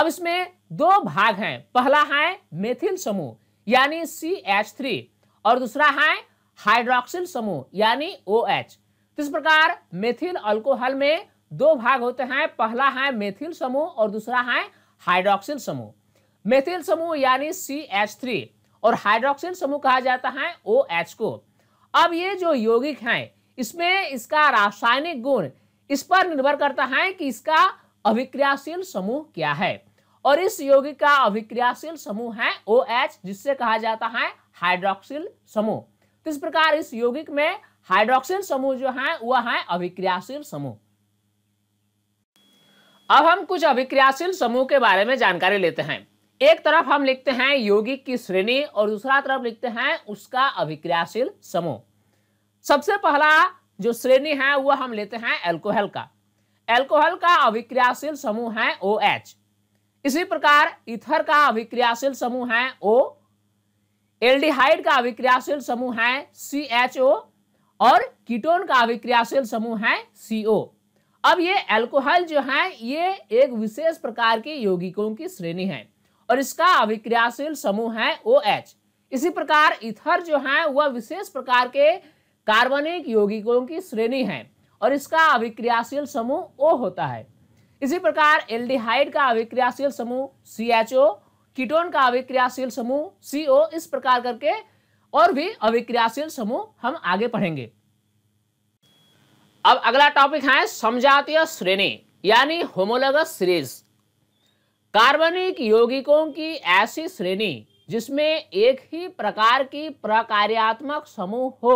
अब इसमें दो भाग हैं पहला है मेथिल समूह यानी सी एच थ्री और दूसरा है हाइड्रोक्सिल समूह यानी ओ एच इस प्रकार मेथिल अल्कोहल में दो भाग होते हैं पहला है मेथिल समूह और दूसरा है हाइड्रोक्सिल समूह मेथिल समूह यानी सी एच थ्री और हाइड्रोक्सिल समूह कहा जाता है ओ एच को अब ये जो यौगिक है इसमें इसका रासायनिक गुण इस पर निर्भर करता है कि इसका अभिक्रियाशील समूह क्या है और इस यौगिक का अभिक्रियाशील समूह है ओ एच जिससे कहा जाता है हाइड्रोक्सिल समूह तो इस प्रकार इस यौगिक में हाइड्रोक्सिल समूह जो है वह है अभिक्रियाशील समूह अब हम कुछ अभिक्रियाशील समूह के बारे में जानकारी लेते हैं एक तरफ हम लिखते हैं यौगिक की श्रेणी और दूसरा तरफ लिखते हैं उसका अभिक्रियाशील समूह सबसे पहला जो श्रेणी है वह हम लेते हैं एल्कोहल का एल्कोहल का अभिक्रियाशील समूह है ओ एच इसी प्रकार इथर का अभिक्रियाशील समूह है ओ एल्डिहाइड का अभिक्रियाशील समूह है सी एच ओ और कीटोन का अभिक्रियाशील समूह है सीओ अब ये अल्कोहल जो है ये एक विशेष प्रकार के यौगिकों की श्रेणी है और इसका अभिक्रियाशील समूह है ओ एच इसी प्रकार इथर जो है वह विशेष प्रकार के कार्बनिक यौगिकों की श्रेणी है और इसका अभिक्रियाशील समूह ओ होता है इसी प्रकार एल्डिहाइड का अभिक्रियाशील समूह सी एच ओ कीटोन का अभिक्रियाशील समूह सी ओ इस प्रकार करके और भी अभिक्रियाशील समूह हम आगे पढ़ेंगे अब अगला टॉपिक है समझातीय श्रेणी यानी होमोलगस सीरीज कार्बनिक यौगिकों की ऐसी श्रेणी जिसमें एक ही प्रकार की प्रकार्यात्मक समूह हो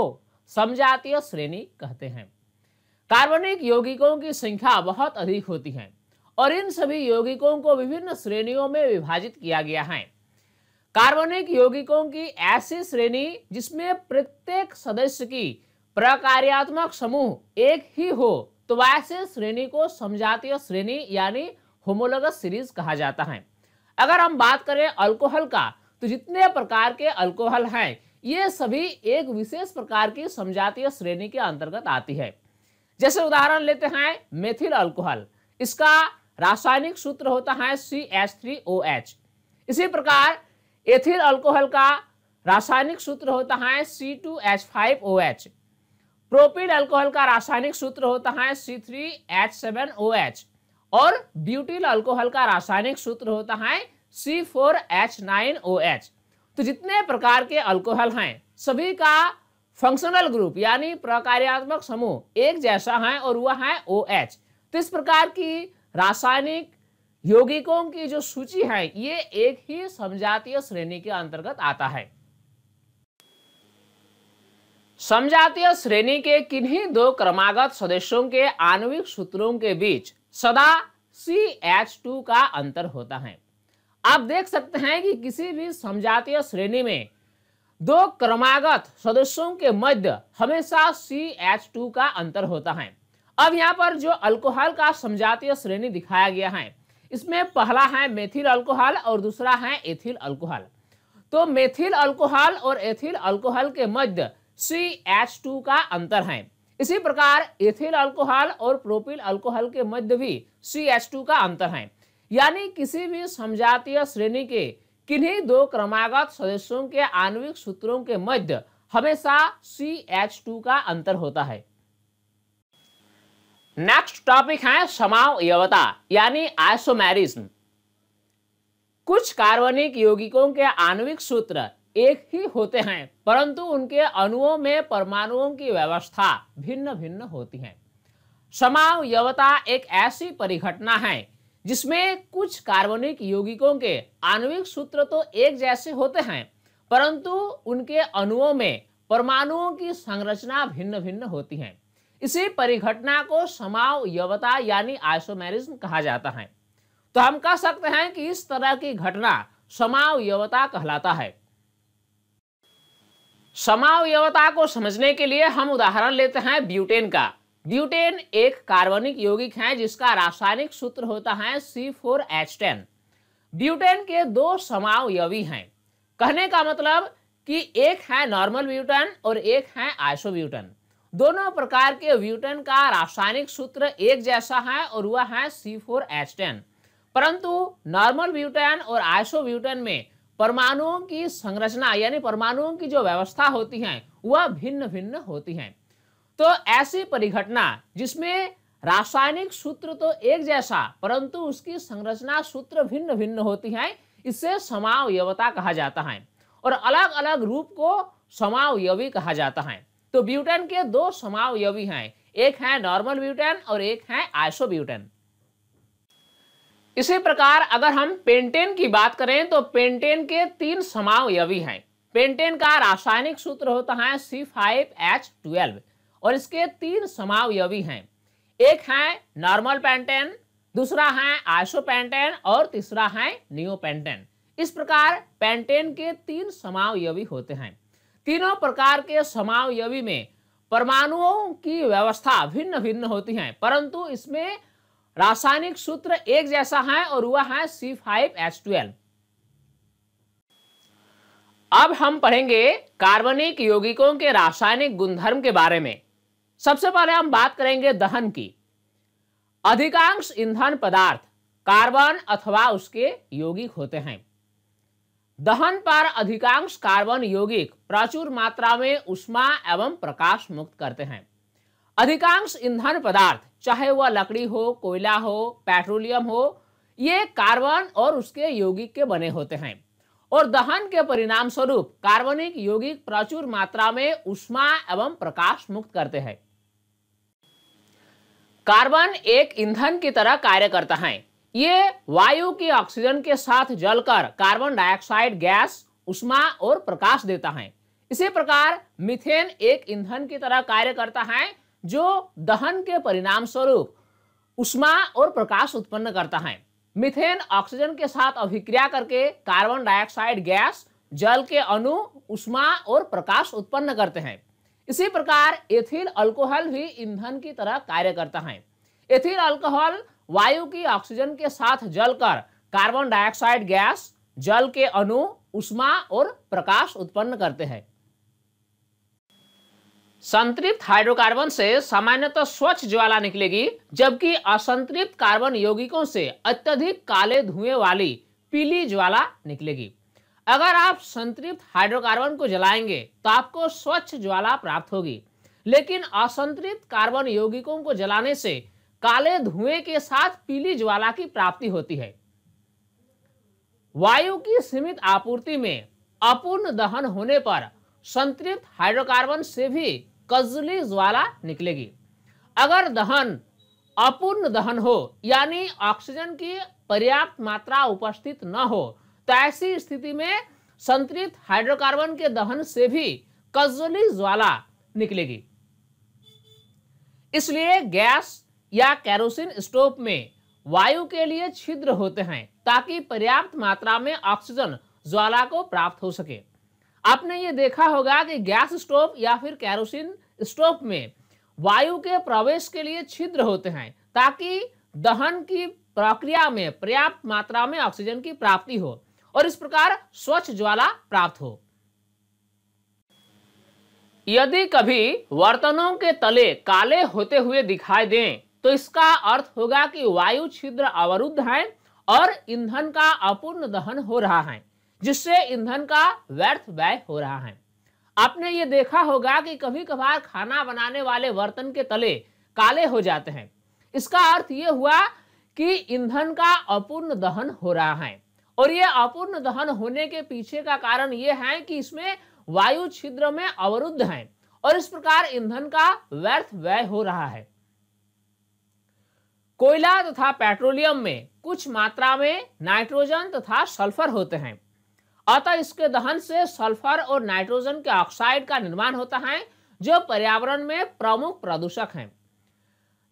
समझातीय श्रेणी कहते हैं कार्बनिक यौगिकों की संख्या बहुत अधिक होती है और इन सभी यौगिकों को विभिन्न श्रेणियों में विभाजित किया गया है कार्बनिक यौगिकों की ऐसी श्रेणी जिसमें प्रत्येक सदस्य की प्रकार्यात्मक समूह एक ही हो तो वैसे श्रेणी को समझातीय श्रेणी यानी होमोलोग सीरीज कहा जाता है अगर हम बात करें अल्कोहल का तो जितने प्रकार के अल्कोहल हैं ये सभी एक विशेष प्रकार की समझातीय श्रेणी के अंतर्गत आती है जैसे उदाहरण लेते हैं मेथिल अल्कोहल इसका रासायनिक सूत्र होता है C H three O H इसी प्रकार एथिल अल्कोहल का रासायनिक सूत्र होता है C two H five O H propyl alcohol का रासायनिक सूत्र होता है C three H seven O H और ब्यूटिल अल्कोहल का रासायनिक सूत्र होता है C four H nine O H तो जितने प्रकार के अल्कोहल हैं सभी का फंक्शनल ग्रुप यानी प्रकार्यात्मक समूह एक जैसा है और वह है ओ एच तो इस प्रकार की रासायनिक यौगिकों की जो सूची है ये एक ही समझातीय श्रेणी के अंतर्गत आता है समजातीय श्रेणी के किन्हीं दो क्रमागत सदस्यों के आणविक सूत्रों के बीच सदा सी एच टू का अंतर होता है आप देख सकते हैं कि किसी भी समझातीय श्रेणी में दो क्रमागत सदस्यों के मध्य हमेशा सी एच टू का अंतर होता है अब यहाँ पर जो अल्कोहल का समजातीय श्रेणी दिखाया गया है इसमें पहला है मेथिल अल्कोहल और दूसरा है एथिल अल्कोहल तो मेथिल अल्कोहल और एथिल अल्कोहल के मध्य सी एच टू का अंतर है इसी प्रकार एथिल अल्कोहल और प्रोपिल अल्कोहल के मध्य भी सी एच टू का अंतर है यानी किसी भी समझातीय श्रेणी के किन्हीं दो क्रमागत सदस्यों के आणविक सूत्रों के मध्य हमेशा सी एच टू का अंतर होता है नेक्स्ट टॉपिक है समावयवता यानी आइसोमेरिज्म कुछ कार्बनिक यौगिकों के आणविक सूत्र एक ही होते हैं परंतु उनके अणुओं में परमाणुओं की व्यवस्था भिन्न भिन्न होती है समावयवता एक ऐसी परिघटना है जिसमें कुछ कार्बनिक यौगिकों के आणविक सूत्र तो एक जैसे होते हैं परंतु उनके अणुओं में परमाणुओं की संरचना भिन्न भिन्न होती है इसी परिघटना को समावयवता यानी आइसोमेरिज्म कहा जाता है तो हम कह सकते हैं कि इस तरह की घटना समावयवता कहलाता है समावयवता को समझने के लिए हम उदाहरण लेते हैं ब्यूटेन का ब्यूटेन एक कार्बनिक यौगिक है जिसका रासायनिक सूत्र होता है C four H ten butane के दो समावयवी हैं कहने का मतलब कि एक है नॉर्मल ब्यूटेन और एक है आइसोब्यूटेन दोनों प्रकार के ब्यूटेन का रासायनिक सूत्र एक जैसा है और वह है सी फोर एच टेन परंतु नॉर्मल ब्यूटेन और आइसोब्यूटेन में परमाणुओं की संरचना यानी परमाणुओं की जो व्यवस्था होती है वह भिन्न भिन्न होती है तो ऐसी परिघटना जिसमें रासायनिक सूत्र तो एक जैसा परंतु उसकी संरचना सूत्र भिन्न भिन्न होती है इसे समावयवता कहा जाता है और अलग अलग रूप को समावयवी कहा जाता है तो ब्यूटेन के दो समावयवी हैं एक है नॉर्मल ब्यूटेन और एक है ब्यूटेन इसी प्रकार अगर हम पेंटेन की बात करें तो पेंटेन के तीन समावयवी हैं पेंटेन का रासायनिक सूत्र होता है सी फाइव एच ट्वेल्व और इसके तीन समावयवी हैं एक है नॉर्मल पेंटेन दूसरा है आइसोपेंटेन और तीसरा है नियोपेंटेन इस प्रकार पेंटेन के तीन समावयवी होते हैं तीनों प्रकार के समावयवी में परमाणुओं की व्यवस्था भिन्न भिन्न होती है परंतु इसमें रासायनिक सूत्र एक जैसा है और वह है सी फाइव एच ट्वेल्व अब हम पढ़ेंगे कार्बनिक यौगिकों के रासायनिक गुणधर्म के बारे में सबसे पहले हम बात करेंगे दहन की अधिकांश ईंधन पदार्थ कार्बन अथवा उसके यौगिक होते हैं दहन पर अधिकांश कार्बन यौगिक प्रचुर मात्रा में उष्मा एवं प्रकाश मुक्त करते हैं अधिकांश ईंधन पदार्थ चाहे वह लकड़ी हो कोयला हो पेट्रोलियम हो ये कार्बन और उसके यौगिक के बने होते हैं और दहन के परिणाम स्वरूप कार्बनिक यौगिक प्रचुर मात्रा में उष्मा एवं प्रकाश मुक्त करते हैं कार्बन एक ईंधन की तरह कार्य करता है ये वायु की ऑक्सीजन के साथ जलकर कार्बन डाइऑक्साइड गैस उष्मा और प्रकाश देता है इसी प्रकार मिथेन एक ईंधन की तरह कार्य करता है जो दहन के परिणाम स्वरूप उष्मा और प्रकाश उत्पन्न करता है मिथेन ऑक्सीजन के साथ अभिक्रिया करके कार्बन डाइऑक्साइड गैस जल के अणु उष्मा और प्रकाश उत्पन्न करते हैं इसी प्रकार एथिल अल्कोहल भी ईंधन की तरह कार्य करता है एथिल अल्कोहल वायु की ऑक्सीजन के साथ जलकर कार्बन डाइऑक्साइड गैस जल के अणु उष्मा और प्रकाश उत्पन्न करते हैं संतृप्त हाइड्रोकार्बन से सामान्यतः स्वच्छ ज्वाला निकलेगी जबकि असंतृप्त कार्बन यौगिकों से अत्यधिक काले धुएं वाली पीली ज्वाला निकलेगी अगर आप संतृप्त हाइड्रोकार्बन को जलाएंगे तो आपको स्वच्छ ज्वाला प्राप्त होगी लेकिन असंतृप्त कार्बन यौगिकों को जलाने से काले धुएं के साथ पीली ज्वाला की प्राप्ति होती है वायु की सीमित आपूर्ति में अपूर्ण दहन होने पर संतृप्त हाइड्रोकार्बन से भी कजली ज्वाला निकलेगी अगर दहन अपूर्ण दहन हो यानी ऑक्सीजन की पर्याप्त मात्रा उपस्थित न हो तो ऐसी स्थिति में संतृप्त हाइड्रोकार्बन के दहन से भी कजली ज्वाला निकलेगी इसलिए गैस या कैरोसिन स्टोव में वायु के लिए छिद्र होते हैं ताकि पर्याप्त मात्रा में ऑक्सीजन ज्वाला को प्राप्त हो सके आपने ये देखा होगा कि गैस स्टोव या फिर कैरोसिन स्टोव में वायु के प्रवेश के लिए छिद्र होते हैं ताकि दहन की प्रक्रिया में पर्याप्त मात्रा में ऑक्सीजन की प्राप्ति हो और इस प्रकार स्वच्छ ज्वाला प्राप्त हो यदि कभी बर्तनों के तले काले होते हुए दिखाई दें तो इसका अर्थ होगा कि वायु छिद्र अवरुद्ध है और ईंधन का अपूर्ण दहन हो रहा है जिससे ईंधन का व्यर्थ व्यय हो रहा है आपने ये देखा होगा कि कभी कभार खाना बनाने वाले बर्तन के तले काले हो जाते हैं इसका अर्थ ये हुआ कि ईंधन का अपूर्ण दहन हो रहा है और ये अपूर्ण दहन होने के पीछे का कारण ये है कि इसमें वायु छिद्र में अवरुद्ध है और इस प्रकार ईंधन का व्यर्थ व्यय हो रहा है कोयला तथा पेट्रोलियम में कुछ मात्रा में नाइट्रोजन तथा सल्फर होते हैं अतः इसके दहन से सल्फर और नाइट्रोजन के ऑक्साइड का निर्माण होता है जो पर्यावरण में प्रमुख प्रदूषक हैं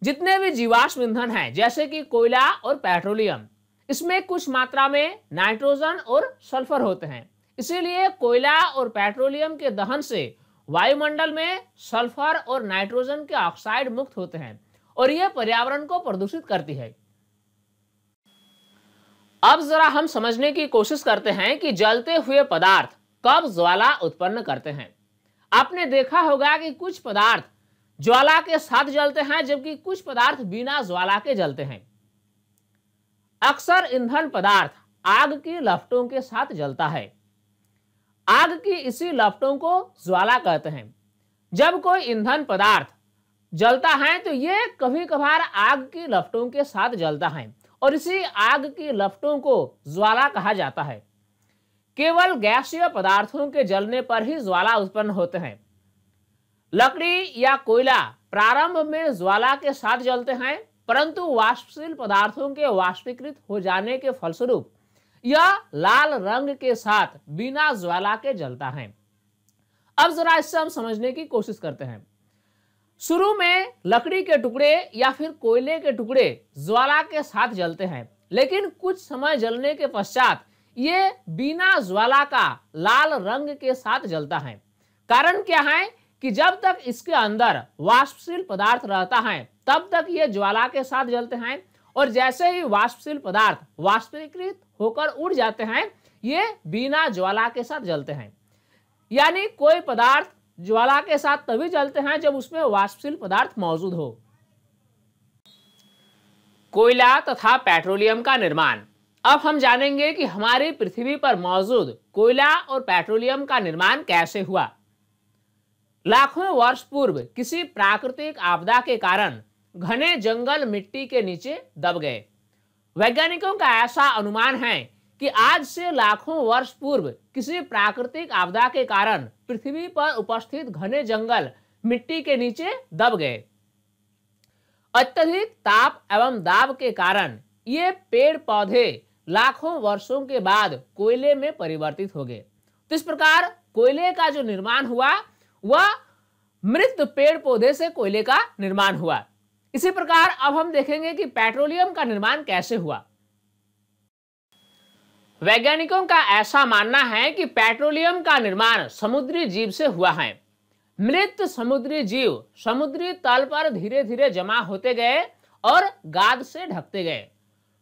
जितने भी जीवाश्म ईंधन हैं जैसे कि कोयला और पेट्रोलियम इसमें कुछ मात्रा में नाइट्रोजन और सल्फर होते हैं इसीलिए कोयला और पेट्रोलियम के दहन से वायुमंडल में सल्फर और नाइट्रोजन के ऑक्साइड मुक्त होते हैं और यह पर्यावरण को प्रदूषित करती है अब जरा हम समझने की कोशिश करते हैं कि जलते हुए पदार्थ कब ज्वाला उत्पन्न करते हैं आपने देखा होगा कि कुछ पदार्थ ज्वाला के साथ जलते हैं जबकि कुछ पदार्थ बिना ज्वाला के जलते हैं अक्सर ईंधन पदार्थ आग की लपटों के साथ जलता है आग की इसी लपटों को ज्वाला कहते हैं जब कोई ईंधन पदार्थ जलता है तो ये कभी कभार आग की लपटों के साथ जलता है और इसी आग की लपटों को ज्वाला कहा जाता है केवल गैसीय पदार्थों के जलने पर ही ज्वाला उत्पन्न होते हैं लकड़ी या कोयला प्रारंभ में ज्वाला के साथ जलते हैं परंतु वाष्पशील पदार्थों के वाष्पीकृत हो जाने के फलस्वरूप यह लाल रंग के साथ बिना ज्वाला के जलता है अब जरा इससे हम समझने की कोशिश करते हैं शुरू में लकड़ी के टुकड़े या फिर कोयले के टुकड़े ज्वाला के साथ जलते हैं लेकिन कुछ समय जलने के पश्चात ये बिना ज्वाला का लाल रंग के साथ जलता है कारण क्या है कि जब तक इसके अंदर वाष्पशील पदार्थ रहता है तब तक ये ज्वाला के साथ जलते हैं और जैसे ही वाष्पशील पदार्थ वाष्पीकृत होकर उड़ जाते हैं ये बिना ज्वाला के साथ जलते हैं यानी कोई पदार्थ ज्वाला के साथ तभी जलते हैं जब उसमें वाष्पशील पदार्थ मौजूद हो कोयला तथा पेट्रोलियम का निर्माण अब हम जानेंगे कि हमारी पृथ्वी पर मौजूद कोयला और पेट्रोलियम का निर्माण कैसे हुआ लाखों वर्ष पूर्व किसी प्राकृतिक आपदा के कारण घने जंगल मिट्टी के नीचे दब गए वैज्ञानिकों का ऐसा अनुमान है कि आज से लाखों वर्ष पूर्व किसी प्राकृतिक आपदा के कारण पृथ्वी पर उपस्थित घने जंगल मिट्टी के नीचे दब गए अत्यधिक ताप एवं दाब के कारण ये पेड़ पौधे लाखों वर्षों के बाद कोयले में परिवर्तित हो गए तो इस प्रकार कोयले का जो निर्माण हुआ वह मृत पेड़ पौधे से कोयले का निर्माण हुआ इसी प्रकार अब हम देखेंगे कि पेट्रोलियम का निर्माण कैसे हुआ वैज्ञानिकों का ऐसा मानना है कि पेट्रोलियम का निर्माण समुद्री जीव से हुआ है मृत समुद्री जीव समुद्री तल पर धीरे धीरे जमा होते गए और गाद से ढकते गए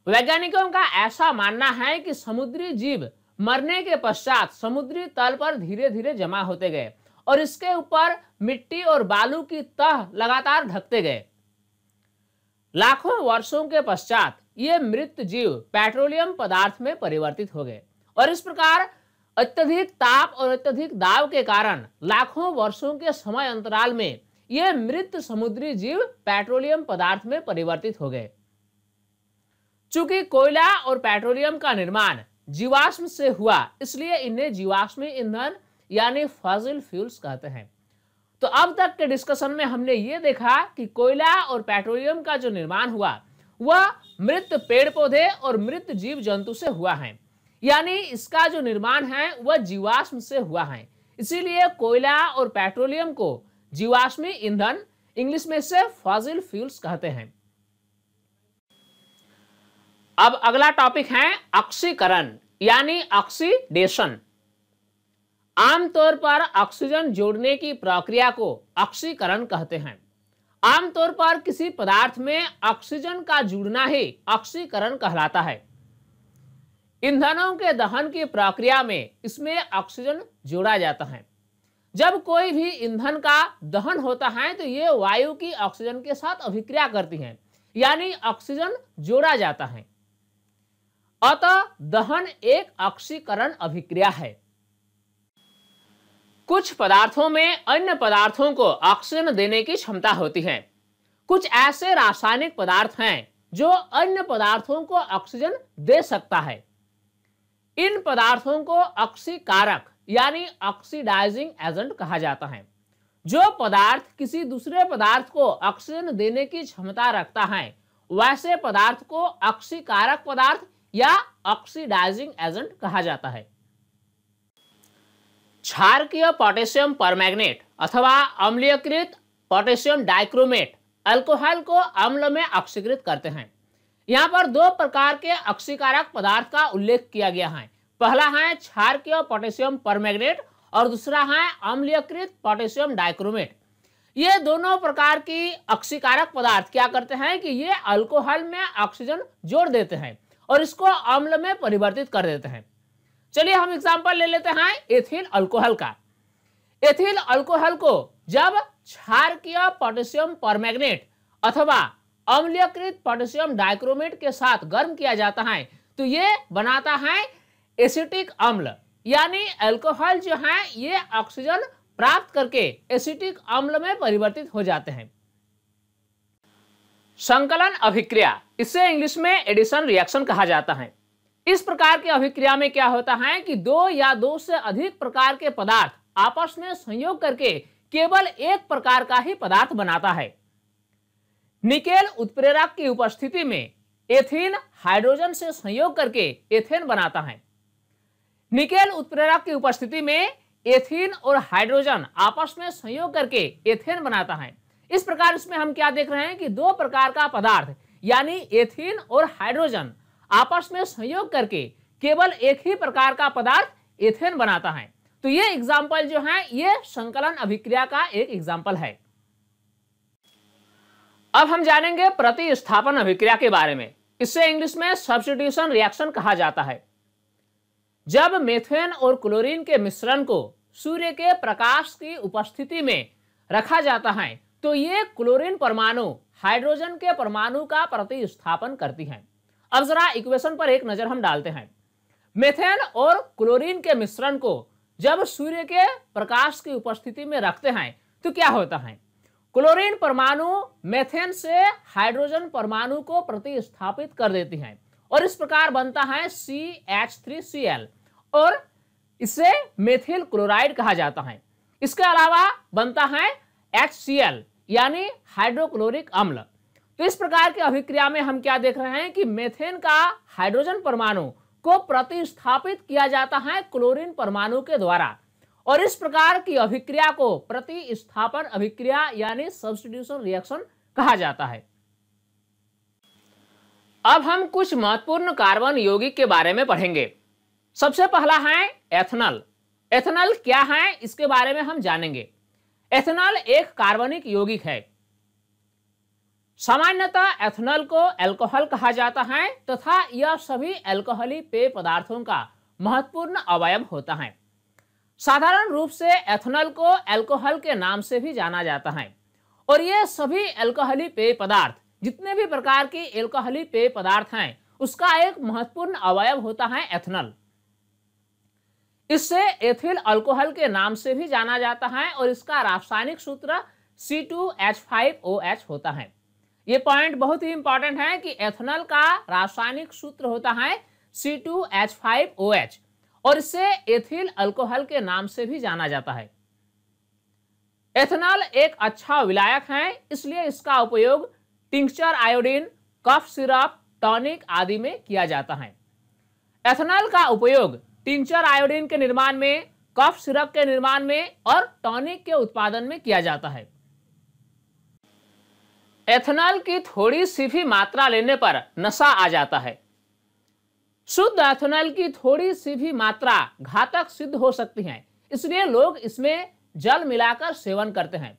वैज्ञानिकों का ऐसा मानना है कि समुद्री जीव मरने के पश्चात समुद्री तल पर धीरे धीरे जमा होते गए और इसके ऊपर मिट्टी और बालू की तह लगातार ढकते गए लाखों वर्षों के पश्चात ये मृत जीव पेट्रोलियम पदार्थ में परिवर्तित हो गए और इस प्रकार अत्यधिक ताप और अत्यधिक दाब के कारण लाखों वर्षों के समय अंतराल में ये मृत समुद्री जीव पेट्रोलियम पदार्थ में परिवर्तित हो गए चूंकि कोयला और पेट्रोलियम का निर्माण जीवाश्म से हुआ इसलिए इन्हें जीवाश्मी ईंधन यानी फाजिल फ्यूल्स कहते हैं तो अब तक के डिस्कशन में हमने ये देखा कि कोयला और पेट्रोलियम का जो निर्माण हुआ वह मृत पेड़ पौधे और मृत जीव जंतु से हुआ है यानी इसका जो निर्माण है वह जीवाश्म से हुआ है इसीलिए कोयला और पेट्रोलियम को जीवाश्मी ईंधन इंग्लिश में से फॉजिल फ्यूल्स कहते हैं अब अगला टॉपिक है ऑक्सीकरण यानी ऑक्सीडेशन आमतौर पर ऑक्सीजन जोड़ने की प्रक्रिया को ऑक्सीकरण कहते हैं आमतौर पर किसी पदार्थ में ऑक्सीजन का जुड़ना ही ऑक्सीकरण कहलाता है ईंधनों के दहन की प्रक्रिया में इसमें ऑक्सीजन जोड़ा जाता है जब कोई भी ईंधन का दहन होता है तो ये वायु की ऑक्सीजन के साथ अभिक्रिया करती है यानी ऑक्सीजन जोड़ा जाता है अतः दहन एक ऑक्सीकरण अभिक्रिया है कुछ पदार्थों में अन्य पदार्थों को ऑक्सीजन देने की क्षमता होती है कुछ ऐसे रासायनिक पदार्थ हैं जो अन्य पदार्थों को ऑक्सीजन दे सकता है इन पदार्थों को ऑक्सीकारक यानी ऑक्सीडाइजिंग एजेंट कहा जाता है जो पदार्थ किसी दूसरे पदार्थ को ऑक्सीजन देने की क्षमता रखता है वैसे पदार्थ को ऑक्सीकारक पदार्थ या ऑक्सीडाइजिंग एजेंट कहा जाता है क्षारकीय पोटेशियम परमैग्नेट अथवा अम्लीयकृत पोटेशियम डाइक्रोमेट अल्कोहल को अम्ल में ऑक्सीकृत करते हैं यहाँ पर दो प्रकार के अक्षीकारक पदार्थ का उल्लेख किया गया है पहला है क्षारकीय पोटेशियम परमैग्नेट और दूसरा है अम्लीयकृत पोटेशियम डाइक्रोमेट ये दोनों प्रकार की अक्षीकारक पदार्थ क्या करते हैं कि ये अल्कोहल में ऑक्सीजन जोड़ देते हैं और इसको अम्ल में परिवर्तित कर देते हैं चलिए हम एग्जाम्पल ले लेते हैं एथिल अल्कोहल का एथिल अल्कोहल को जब किया पोटेशियम पर अथवा अम्लीकृत पोटेशियम डाइक्रोमेट के साथ गर्म किया जाता है तो ये बनाता है एसिटिक अम्ल यानी अल्कोहल जो है ये ऑक्सीजन प्राप्त करके एसिटिक अम्ल में परिवर्तित हो जाते हैं संकलन अभिक्रिया इसे इंग्लिश में एडिशन रिएक्शन कहा जाता है इस प्रकार के अभिक्रिया में क्या होता है कि दो या दो से अधिक प्रकार के पदार्थ आपस में संयोग करके केवल एक प्रकार का ही पदार्थ बनाता है निकेल उत्प्रेरक की उपस्थिति में एथिन हाइड्रोजन से संयोग करके एथेन बनाता है निकेल उत्प्रेरक की उपस्थिति में एथिन और हाइड्रोजन आपस में संयोग करके एथेन बनाता है इस प्रकार इसमें हम क्या देख रहे हैं कि दो प्रकार का पदार्थ यानी एथिन और हाइड्रोजन आपस में संयोग करके केवल एक ही प्रकार का पदार्थ एथेन बनाता है तो ये एग्जाम्पल जो है ये संकलन अभिक्रिया का एक एग्जाम्पल है अब हम जानेंगे प्रतिस्थापन अभिक्रिया के बारे में इससे इंग्लिश में सब्सिट्यूशन रिएक्शन कहा जाता है जब मेथेन और क्लोरीन के मिश्रण को सूर्य के प्रकाश की उपस्थिति में रखा जाता है तो ये क्लोरीन परमाणु हाइड्रोजन के परमाणु का प्रतिस्थापन करती हैं अब जरा इक्वेशन पर एक नजर हम डालते हैं मेथेन और क्लोरीन के मिश्रण को जब सूर्य के प्रकाश की उपस्थिति में रखते हैं तो क्या होता है क्लोरीन परमाणु मेथेन से हाइड्रोजन परमाणु को प्रतिस्थापित कर देती हैं और इस प्रकार बनता है C H three C L और इसे मेथिल क्लोराइड कहा जाता है इसके अलावा बनता है एच सी एल यानी हाइड्रोक्लोरिक अम्ल तो इस प्रकार के अभिक्रिया में हम क्या देख रहे हैं कि मेथेन का हाइड्रोजन परमाणु को प्रतिस्थापित किया जाता है क्लोरीन परमाणु के द्वारा और इस प्रकार की अभिक्रिया को प्रतिस्थापन अभिक्रिया यानी सब्सटीट्यूशन रिएक्शन कहा जाता है अब हम कुछ महत्वपूर्ण कार्बन यौगिक के बारे में पढ़ेंगे सबसे पहला है एथनल एथनल क्या है इसके बारे में हम जानेंगे एथनल एक कार्बनिक यौगिक है सामान्यतः एथनॉल को अल्कोहल कहा जाता है तथा तो यह सभी अल्कोहली पेय पदार्थों का महत्वपूर्ण अवयव होता है साधारण रूप से एथनॉल को अल्कोहल के नाम से भी जाना जाता है और ये सभी अल्कोहली पेय पदार्थ जितने भी प्रकार के अल्कोहली पेय पदार्थ हैं उसका एक महत्वपूर्ण अवयव होता है एथनॉल इससे एथिल अल्कोहल के नाम से भी जाना जाता है और इसका रासायनिक सूत्र एच होता है ये पॉइंट बहुत ही इंपॉर्टेंट है कि एथेनॉल का रासायनिक सूत्र होता है C two H five O H और इसे एथिल अल्कोहल के नाम से भी जाना जाता है एथेनॉल एक अच्छा विलायक है इसलिए इसका उपयोग tincture iodine cough syrup tonic आदि में किया जाता है एथनॉल का उपयोग टिंक्चर आयोडीन के निर्माण में कफ सिरप के निर्माण में और टॉनिक के उत्पादन में किया जाता है एथेनॉल की थोड़ी सी भी मात्रा लेने पर नशा आ जाता है शुद्ध एथेनॉल की थोड़ी सी भी मात्रा घातक सिद्ध हो सकती है इसलिए लोग इसमें जल मिलाकर सेवन करते हैं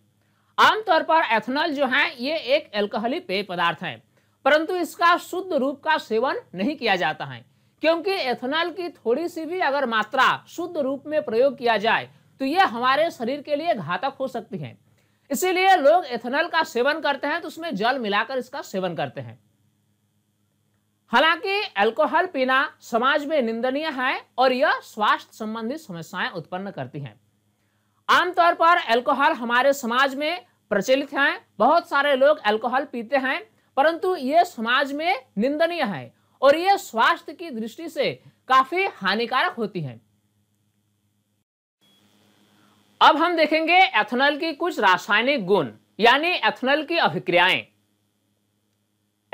आमतौर पर एथेनॉल जो है ये एक एल्कोहलिक पेय पदार्थ है परंतु इसका शुद्ध रूप का सेवन नहीं किया जाता है क्योंकि एथेनॉल की थोड़ी सी भी अगर मात्रा शुद्ध रूप में प्रयोग किया जाए तो यह हमारे शरीर के लिए घातक हो सकती है इसीलिए लोग एथेनॉल का सेवन करते हैं तो उसमें जल मिलाकर इसका सेवन करते हैं हालांकि अल्कोहल पीना समाज में निंदनीय है और यह स्वास्थ्य संबंधी समस्याएं उत्पन्न करती हैं आमतौर पर अल्कोहल हमारे समाज में प्रचलित है बहुत सारे लोग अल्कोहल पीते हैं परंतु ये समाज में निंदनीय है और ये स्वास्थ्य की दृष्टि से काफी हानिकारक होती है अब हम देखेंगे एथेनॉल की कुछ रासायनिक गुण यानी एथेनॉल की अभिक्रियाएं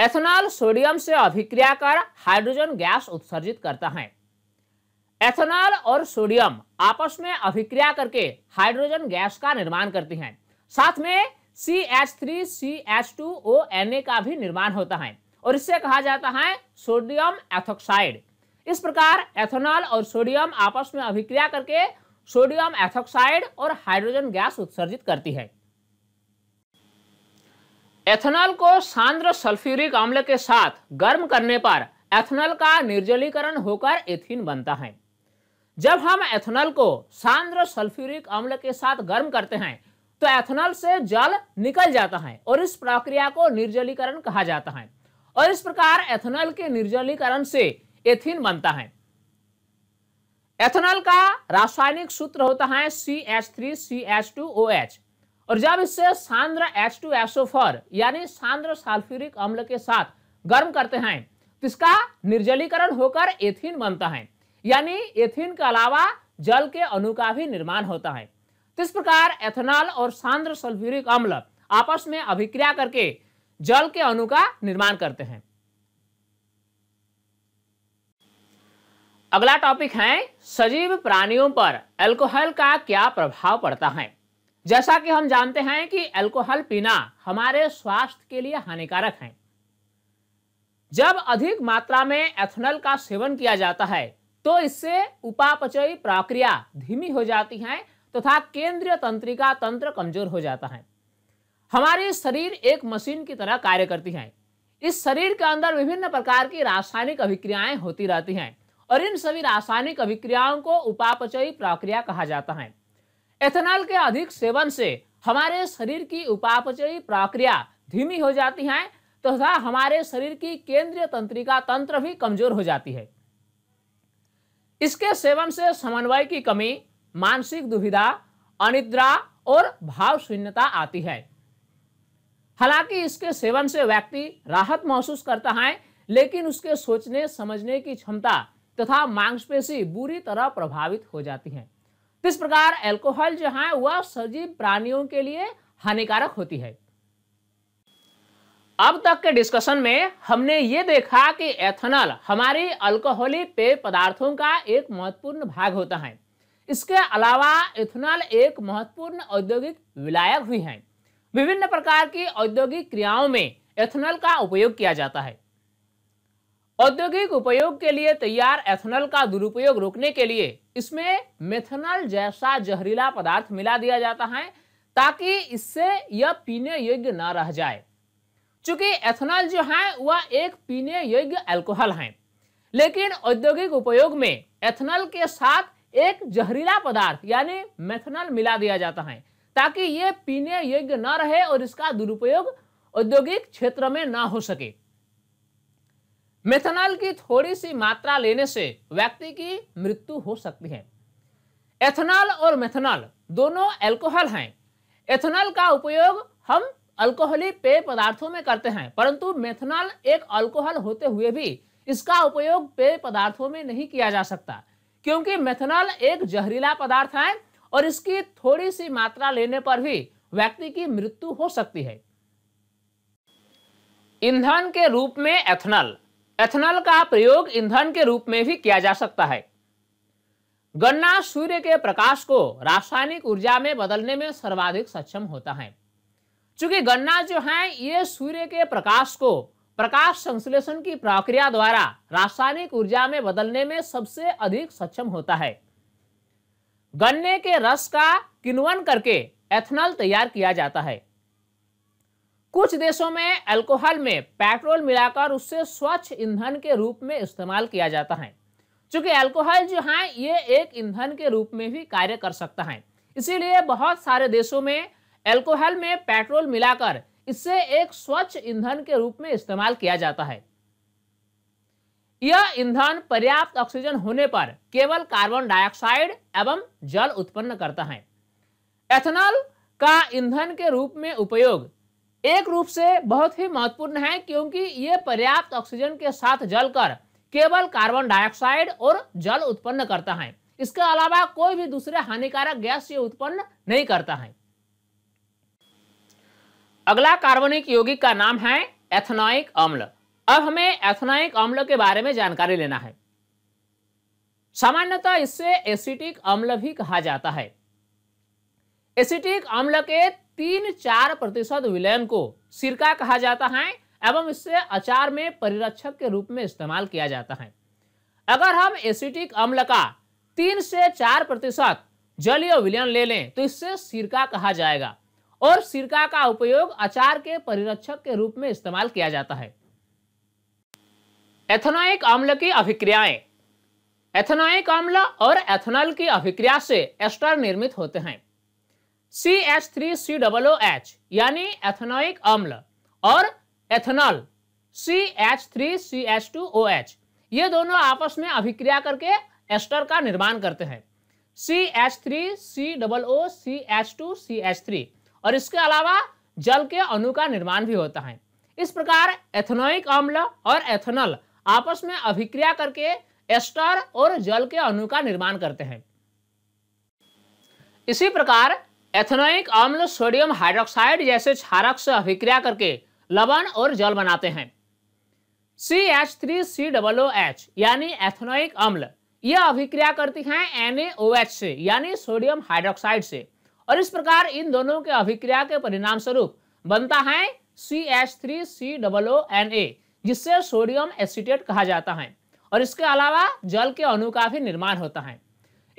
एथेनॉल सोडियम से अभिक्रिया कर हाइड्रोजन गैस उत्सर्जित करता है एथेनॉल और सोडियम आपस में अभिक्रिया करके हाइड्रोजन गैस का निर्माण करती हैं साथ में C H three C H two O N A का भी निर्माण होता है और इससे कहा जाता है सोडियम एथोक्साइड इस प्रकार एथेनॉल और सोडियम आपस में अभिक्रिया करके सोडियम एथोक्साइड और हाइड्रोजन गैस उत्सर्जित करती है एथेनॉल को सांद्र सल्फ्यूरिक अम्ल के साथ गर्म करने पर एथेनॉल का निर्जलीकरण होकर एथीन बनता है जब हम एथेनॉल को सांद्र सल्फ्यूरिक अम्ल के साथ गर्म करते हैं तो एथेनॉल से जल निकल जाता है और इस प्रक्रिया को निर्जलीकरण कहा जाता है और इस प्रकार एथेनॉल के निर्जलीकरण से एथीन बनता है एथेनॉल का रासायनिक सूत्र होता है C H three C H two O H और जब इसे सांद्र एच टू एसओ फोर यानी सांद्र सल्फ्यूरिक अम्ल के साथ गर्म करते हैं तो इसका निर्जलीकरण होकर एथिन बनता है यानी एथिन के अलावा जल के अणु का भी निर्माण होता है तो इस प्रकार एथेनॉल और सांद्र सल्फ्यूरिक अम्ल आपस में अभिक्रिया करके जल के अणु का निर्माण करते हैं अगला टॉपिक है सजीव प्राणियों पर अल्कोहल का क्या प्रभाव पड़ता है जैसा कि हम जानते हैं कि अल्कोहल पीना हमारे स्वास्थ्य के लिए हानिकारक है जब अधिक मात्रा में एथनल का सेवन किया जाता है तो इससे उपापचयी प्रक्रिया धीमी हो जाती है तथा तो केंद्रीय तंत्रिका तंत्र कमजोर हो जाता है हमारे शरीर एक मशीन की तरह कार्य करती है इस शरीर के अंदर विभिन्न प्रकार की रासायनिक अभिक्रियाएं होती रहती हैं और इन सभी रासायनिक अभिक्रियाओं को उपापचयी प्रक्रिया कहा जाता है एथेनॉल के अधिक सेवन से हमारे शरीर की उपापचयी प्रक्रिया धीमी हो जाती है तथा तो हमारे शरीर की केंद्रीय तंत्रिका तंत्र भी कमजोर हो जाती है इसके सेवन से समन्वय की कमी मानसिक दुविधा अनिद्रा और भाव शून्यता आती है हालांकि इसके सेवन से व्यक्ति राहत महसूस करता है लेकिन उसके सोचने समझने की क्षमता तथा मांसपेशी बुरी तरह प्रभावित हो जाती हैं इस प्रकार एल्कोहल जो है वह सजीव प्राणियों के लिए हानिकारक होती है अब तक के डिस्कशन में हमने ये देखा कि एथेनॉल हमारी अल्कोहलिक पेय पदार्थों का एक महत्वपूर्ण भाग होता है इसके अलावा एथेनॉल एक महत्वपूर्ण औद्योगिक विलायक भी है विभिन्न प्रकार की औद्योगिक क्रियाओं में एथेनॉल का उपयोग किया जाता है औद्योगिक उपयोग के लिए तैयार एथेनॉल का दुरुपयोग रोकने के लिए इसमें मेथनॉल जैसा जहरीला पदार्थ मिला दिया जाता है ताकि इससे यह पीने योग्य न रह जाए चूंकि एथेनॉल जो है वह एक पीने योग्य अल्कोहल है लेकिन औद्योगिक उपयोग में एथेनॉल के साथ एक जहरीला पदार्थ यानी मेथनॉल मिला दिया जाता है ताकि ये पीने योग्य न रहे और इसका दुरुपयोग औद्योगिक क्षेत्र में ना हो सके मेथनॉल की थोड़ी सी मात्रा लेने से व्यक्ति की मृत्यु हो सकती है एथेनॉल और मेथनॉल दोनों अल्कोहल हैं एथेनॉल का उपयोग हम अल्कोहली पेय पदार्थों में करते हैं परंतु मेथनॉल एक अल्कोहल होते हुए भी इसका उपयोग पेय पदार्थों में नहीं किया जा सकता क्योंकि मेथनॉल एक जहरीला पदार्थ है और इसकी थोड़ी सी मात्रा लेने पर भी व्यक्ति की मृत्यु हो सकती है ईंधन के रूप में एथनॉल एथनॉल का प्रयोग ईंधन के रूप में भी किया जा सकता है गन्ना सूर्य के प्रकाश को रासायनिक ऊर्जा में बदलने में सर्वाधिक सक्षम होता है चूंकि गन्ना जो है ये सूर्य के प्रकाश को प्रकाश संश्लेषण की प्रक्रिया द्वारा रासायनिक ऊर्जा में बदलने में सबसे अधिक सक्षम होता है गन्ने के रस का किनवन करके एथेनॉल तैयार किया जाता है कुछ देशों में अल्कोहल में पेट्रोल मिलाकर उससे स्वच्छ ईंधन के रूप में इस्तेमाल किया जाता है चूंकि अल्कोहल जो है ये एक ईंधन के रूप में भी कार्य कर सकता है इसीलिए बहुत सारे देशों में अल्कोहल में पेट्रोल मिलाकर इससे एक स्वच्छ ईंधन के रूप में इस्तेमाल किया जाता है यह ईंधन पर्याप्त ऑक्सीजन होने पर केवल कार्बन डाइऑक्साइड एवं जल उत्पन्न करता है एथेनॉल का ईंधन के रूप में उपयोग एक रूप से बहुत ही महत्वपूर्ण है क्योंकि ये पर्याप्त ऑक्सीजन के साथ जलकर केवल कार्बन डाइऑक्साइड और जल उत्पन्न करता है इसके अलावा कोई भी दूसरे हानिकारक गैस ये उत्पन्न नहीं करता है अगला कार्बनिक यौगिक का नाम है एथनॉइक अम्ल अब हमें एथनॉइक अम्ल के बारे में जानकारी लेना है सामान्यतः इससे एसिटिक अम्ल भी कहा जाता है एसिटिक अम्ल के तीन चार प्रतिशत विलयन को सिरका कहा जाता है एवं इससे अचार में परिरक्षक के रूप में इस्तेमाल किया जाता है अगर हम एसिटिक अम्ल का तीन से चार प्रतिशत जलीय विलयन ले लें तो इससे सिरका कहा जाएगा और सिरका का उपयोग अचार के परिरक्षक के रूप में इस्तेमाल किया जाता है एथेनॉइक अम्ल की अभिक्रियाएं एथेनॉइक अम्ल और एथेनॉल की अभिक्रिया से एस्टर निर्मित होते हैं C H three C double O H यानी एथेनोइक अम्ल और ethanol C H three C H two O H ये दोनों आपस में अभिक्रिया करके एस्टर का निर्माण करते हैं C H three C double O C H two C H three और इसके अलावा जल के अणु का निर्माण भी होता है इस प्रकार एथेनोइक अम्ल और एथेनॉल आपस में अभिक्रिया करके एस्टर और जल के अणु का निर्माण करते हैं इसी प्रकार एथनोइक अम्ल सोडियम हाइड्रोक्साइड जैसे क्षारक से अभिक्रिया करके लवण और जल बनाते हैं C H three C double O H यानी एथनोइक अम्ल यह अभिक्रिया करती हैं NaOH से यानी सोडियम हाइड्रोक्साइड से और इस प्रकार इन दोनों के अभिक्रिया के परिणाम स्वरूप बनता है C H three C double O N A जिससे सोडियम एसिटेट कहा जाता है और इसके अलावा जल के अणु का भी निर्माण होता है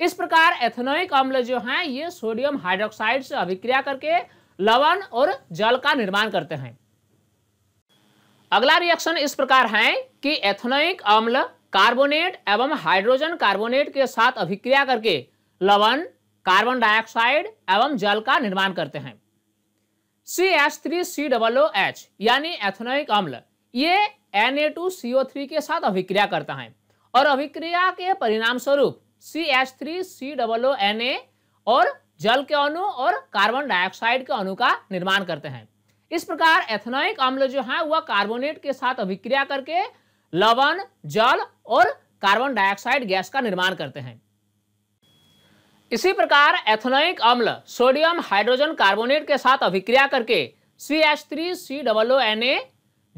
इस प्रकार एथेनोइक अम्ल जो है ये सोडियम हाइड्रोक्साइड से अभिक्रिया करके लवण और जल का निर्माण करते हैं अगला रिएक्शन इस प्रकार है कि एथेनोइक अम्ल कार्बोनेट एवं हाइड्रोजन कार्बोनेट के साथ अभिक्रिया करके लवण कार्बन डाइऑक्साइड एवं जल का निर्माण करते हैं C H three C double O H यानी एथेनोइक अम्ल ये N A two C O three के साथ अभिक्रिया करता है और अभिक्रिया के परिणाम स्वरूप C H three C double O N A और जल के अणु और कार्बन डाइऑक्साइड के अणु का निर्माण करते हैं इस प्रकार एथनोइक अम्ल जो है वह कार्बोनेट के साथ अभिक्रिया करके लवण जल और कार्बन डाइऑक्साइड गैस का निर्माण करते हैं इसी प्रकार एथनोइक अम्ल सोडियम हाइड्रोजन कार्बोनेट के साथ अभिक्रिया करके C H three C double O N A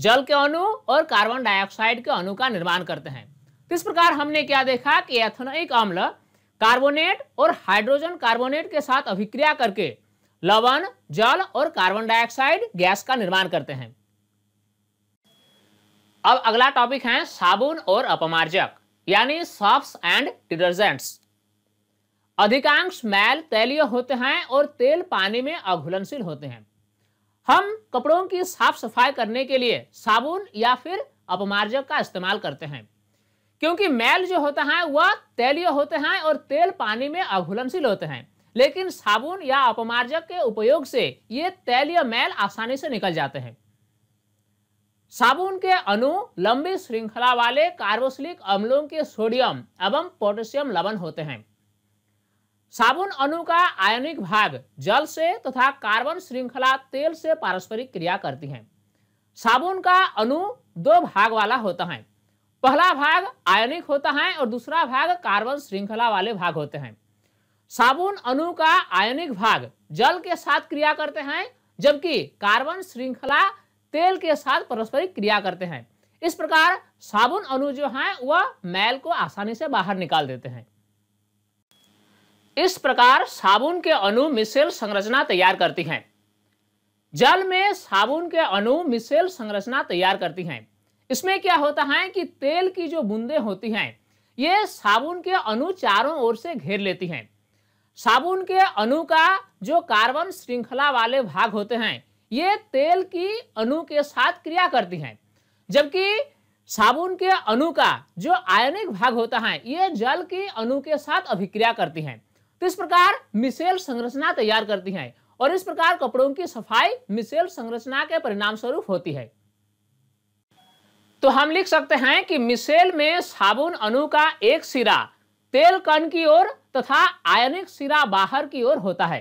जल के अणु और कार्बन डाइऑक्साइड के अणु का निर्माण करते हैं तो इस प्रकार हमने क्या देखा कि एथनोइक अम्ल कार्बोनेट और हाइड्रोजन कार्बोनेट के साथ अभिक्रिया करके लवण जल और कार्बन डाइऑक्साइड गैस का निर्माण करते हैं अब अगला टॉपिक है साबुन और अपमार्जक यानी सॉफ्ट एंड डिटर्जेंट्स अधिकांश मैल तैलीय होते हैं और तेल पानी में अघुलनशील होते हैं हम कपड़ों की साफ सफाई करने के लिए साबुन या फिर अपमार्जक का इस्तेमाल करते हैं क्योंकि मैल जो होता है वह तेलीय होते हैं और तेल पानी में अघुलनशील होते हैं लेकिन साबुन या अपमार्जक के उपयोग से ये तेलीय मैल आसानी से निकल जाते हैं साबुन के अणु लंबी श्रृंखला वाले कार्बोसिलिक अम्लों के सोडियम एवं पोटेशियम लवण होते हैं साबुन अणु का आयनिक भाग जल से तथा कार्बन श्रृंखला तेल से पारस्परिक क्रिया करती है साबुन का अणु दो भाग वाला होता है पहला भाग आयनिक होता है और दूसरा भाग कार्बन श्रृंखला वाले भाग होते हैं साबुन अणु का आयनिक भाग जल के साथ क्रिया करते हैं जबकि कार्बन श्रृंखला तेल के साथ पारस्परिक क्रिया करते हैं इस प्रकार साबुन अणु जो है वह मैल को आसानी से बाहर निकाल देते हैं इस प्रकार साबुन के अणु मिसेल संरचना तैयार करती हैं जल में साबुन के अणु मिसेल संरचना तैयार करती हैं इसमें क्या होता है कि तेल की जो बूंदे होती हैं ये साबुन के अणु चारों ओर से घेर लेती हैं साबुन के अणु का जो कार्बन श्रृंखला वाले भाग होते हैं ये तेल की अणु के साथ क्रिया करती हैं जबकि साबुन के अणु का जो आयनिक भाग होता है ये जल की अणु के साथ अभिक्रिया करती हैं तो इस प्रकार मिसेल संरचना तैयार करती हैं और इस प्रकार कपड़ों की सफाई मिसेल संरचना के परिणाम स्वरूप होती है तो हम लिख सकते हैं कि मिसेल में साबुन अणु का एक सिरा तेल कण की ओर तथा आयनिक सिरा बाहर की ओर होता है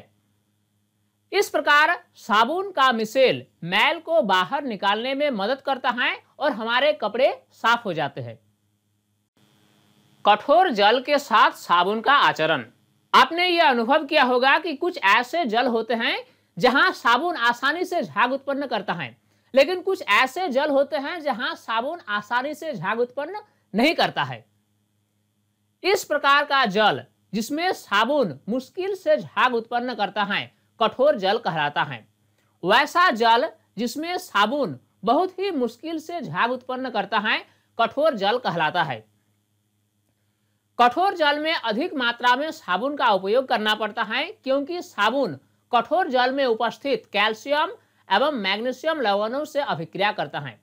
इस प्रकार साबुन का मिसेल मैल को बाहर निकालने में मदद करता है और हमारे कपड़े साफ हो जाते हैं कठोर जल के साथ साबुन का आचरण आपने यह अनुभव किया होगा कि कुछ ऐसे जल होते हैं जहां साबुन आसानी से झाग उत्पन्न करता है लेकिन कुछ ऐसे जल होते हैं जहां साबुन आसानी से झाग उत्पन्न नहीं करता है इस प्रकार का जल जिसमें साबुन मुश्किल से झाग उत्पन्न करता है कठोर जल कहलाता है वैसा जल जिसमें साबुन बहुत ही मुश्किल से झाग उत्पन्न करता है कठोर जल कहलाता है कठोर जल में अधिक मात्रा में साबुन का उपयोग करना पड़ता है क्योंकि साबुन कठोर जल में उपस्थित कैल्शियम एवं मैग्नीशियम लवणों से अभिक्रिया करता है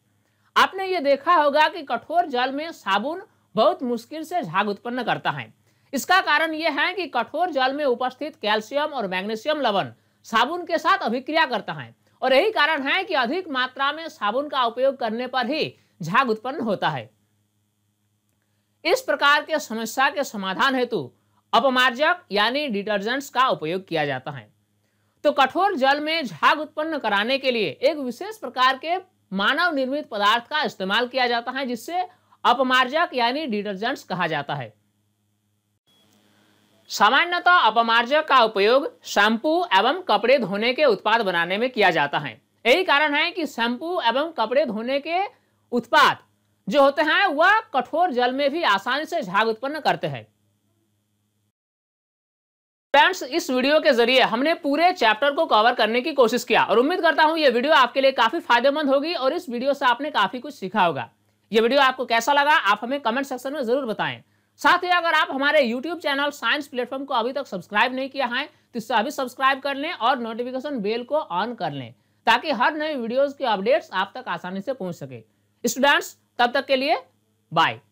आपने ये देखा होगा कि कठोर जल में साबुन बहुत मुश्किल से झाग उत्पन्न करता है इसका कारण यह है कि कठोर जल में उपस्थित कैल्शियम और मैग्नीशियम लवण साबुन के साथ अभिक्रिया करता है और यही कारण है कि अधिक मात्रा में साबुन का उपयोग करने पर ही झाग उत्पन्न होता है इस प्रकार के समस्या के समाधान हेतु अपमार्जक यानी डिटर्जेंट्स का उपयोग किया जाता है तो कठोर जल में झाग उत्पन्न कराने के लिए एक विशेष प्रकार के मानव निर्मित पदार्थ का इस्तेमाल किया जाता है जिससे अपमार्जक यानी डिटर्जेंट्स कहा जाता है सामान्यतः अपमार्जक का उपयोग शैम्पू एवं कपड़े धोने के उत्पाद बनाने में किया जाता है यही कारण है कि शैम्पू एवं कपड़े धोने के उत्पाद जो होते हैं वह कठोर जल में भी आसानी से झाग उत्पन्न करते हैं फ्रेंड्स इस वीडियो के जरिए हमने पूरे चैप्टर को कवर करने की कोशिश किया और उम्मीद करता हूं ये वीडियो आपके लिए काफी फायदेमंद होगी और इस वीडियो से आपने काफी कुछ सीखा होगा ये वीडियो आपको कैसा लगा आप हमें कमेंट सेक्शन में जरूर बताएं साथ ही अगर आप हमारे YouTube चैनल साइंस प्लेटफॉर्म को अभी तक सब्सक्राइब नहीं किया है तो इससे अभी सब्सक्राइब कर लें और नोटिफिकेशन बेल को ऑन कर लें ताकि हर नए वीडियोज के अपडेट्स आप तक आसानी से पहुंच सके स्टूडेंट्स तब तक के लिए बाय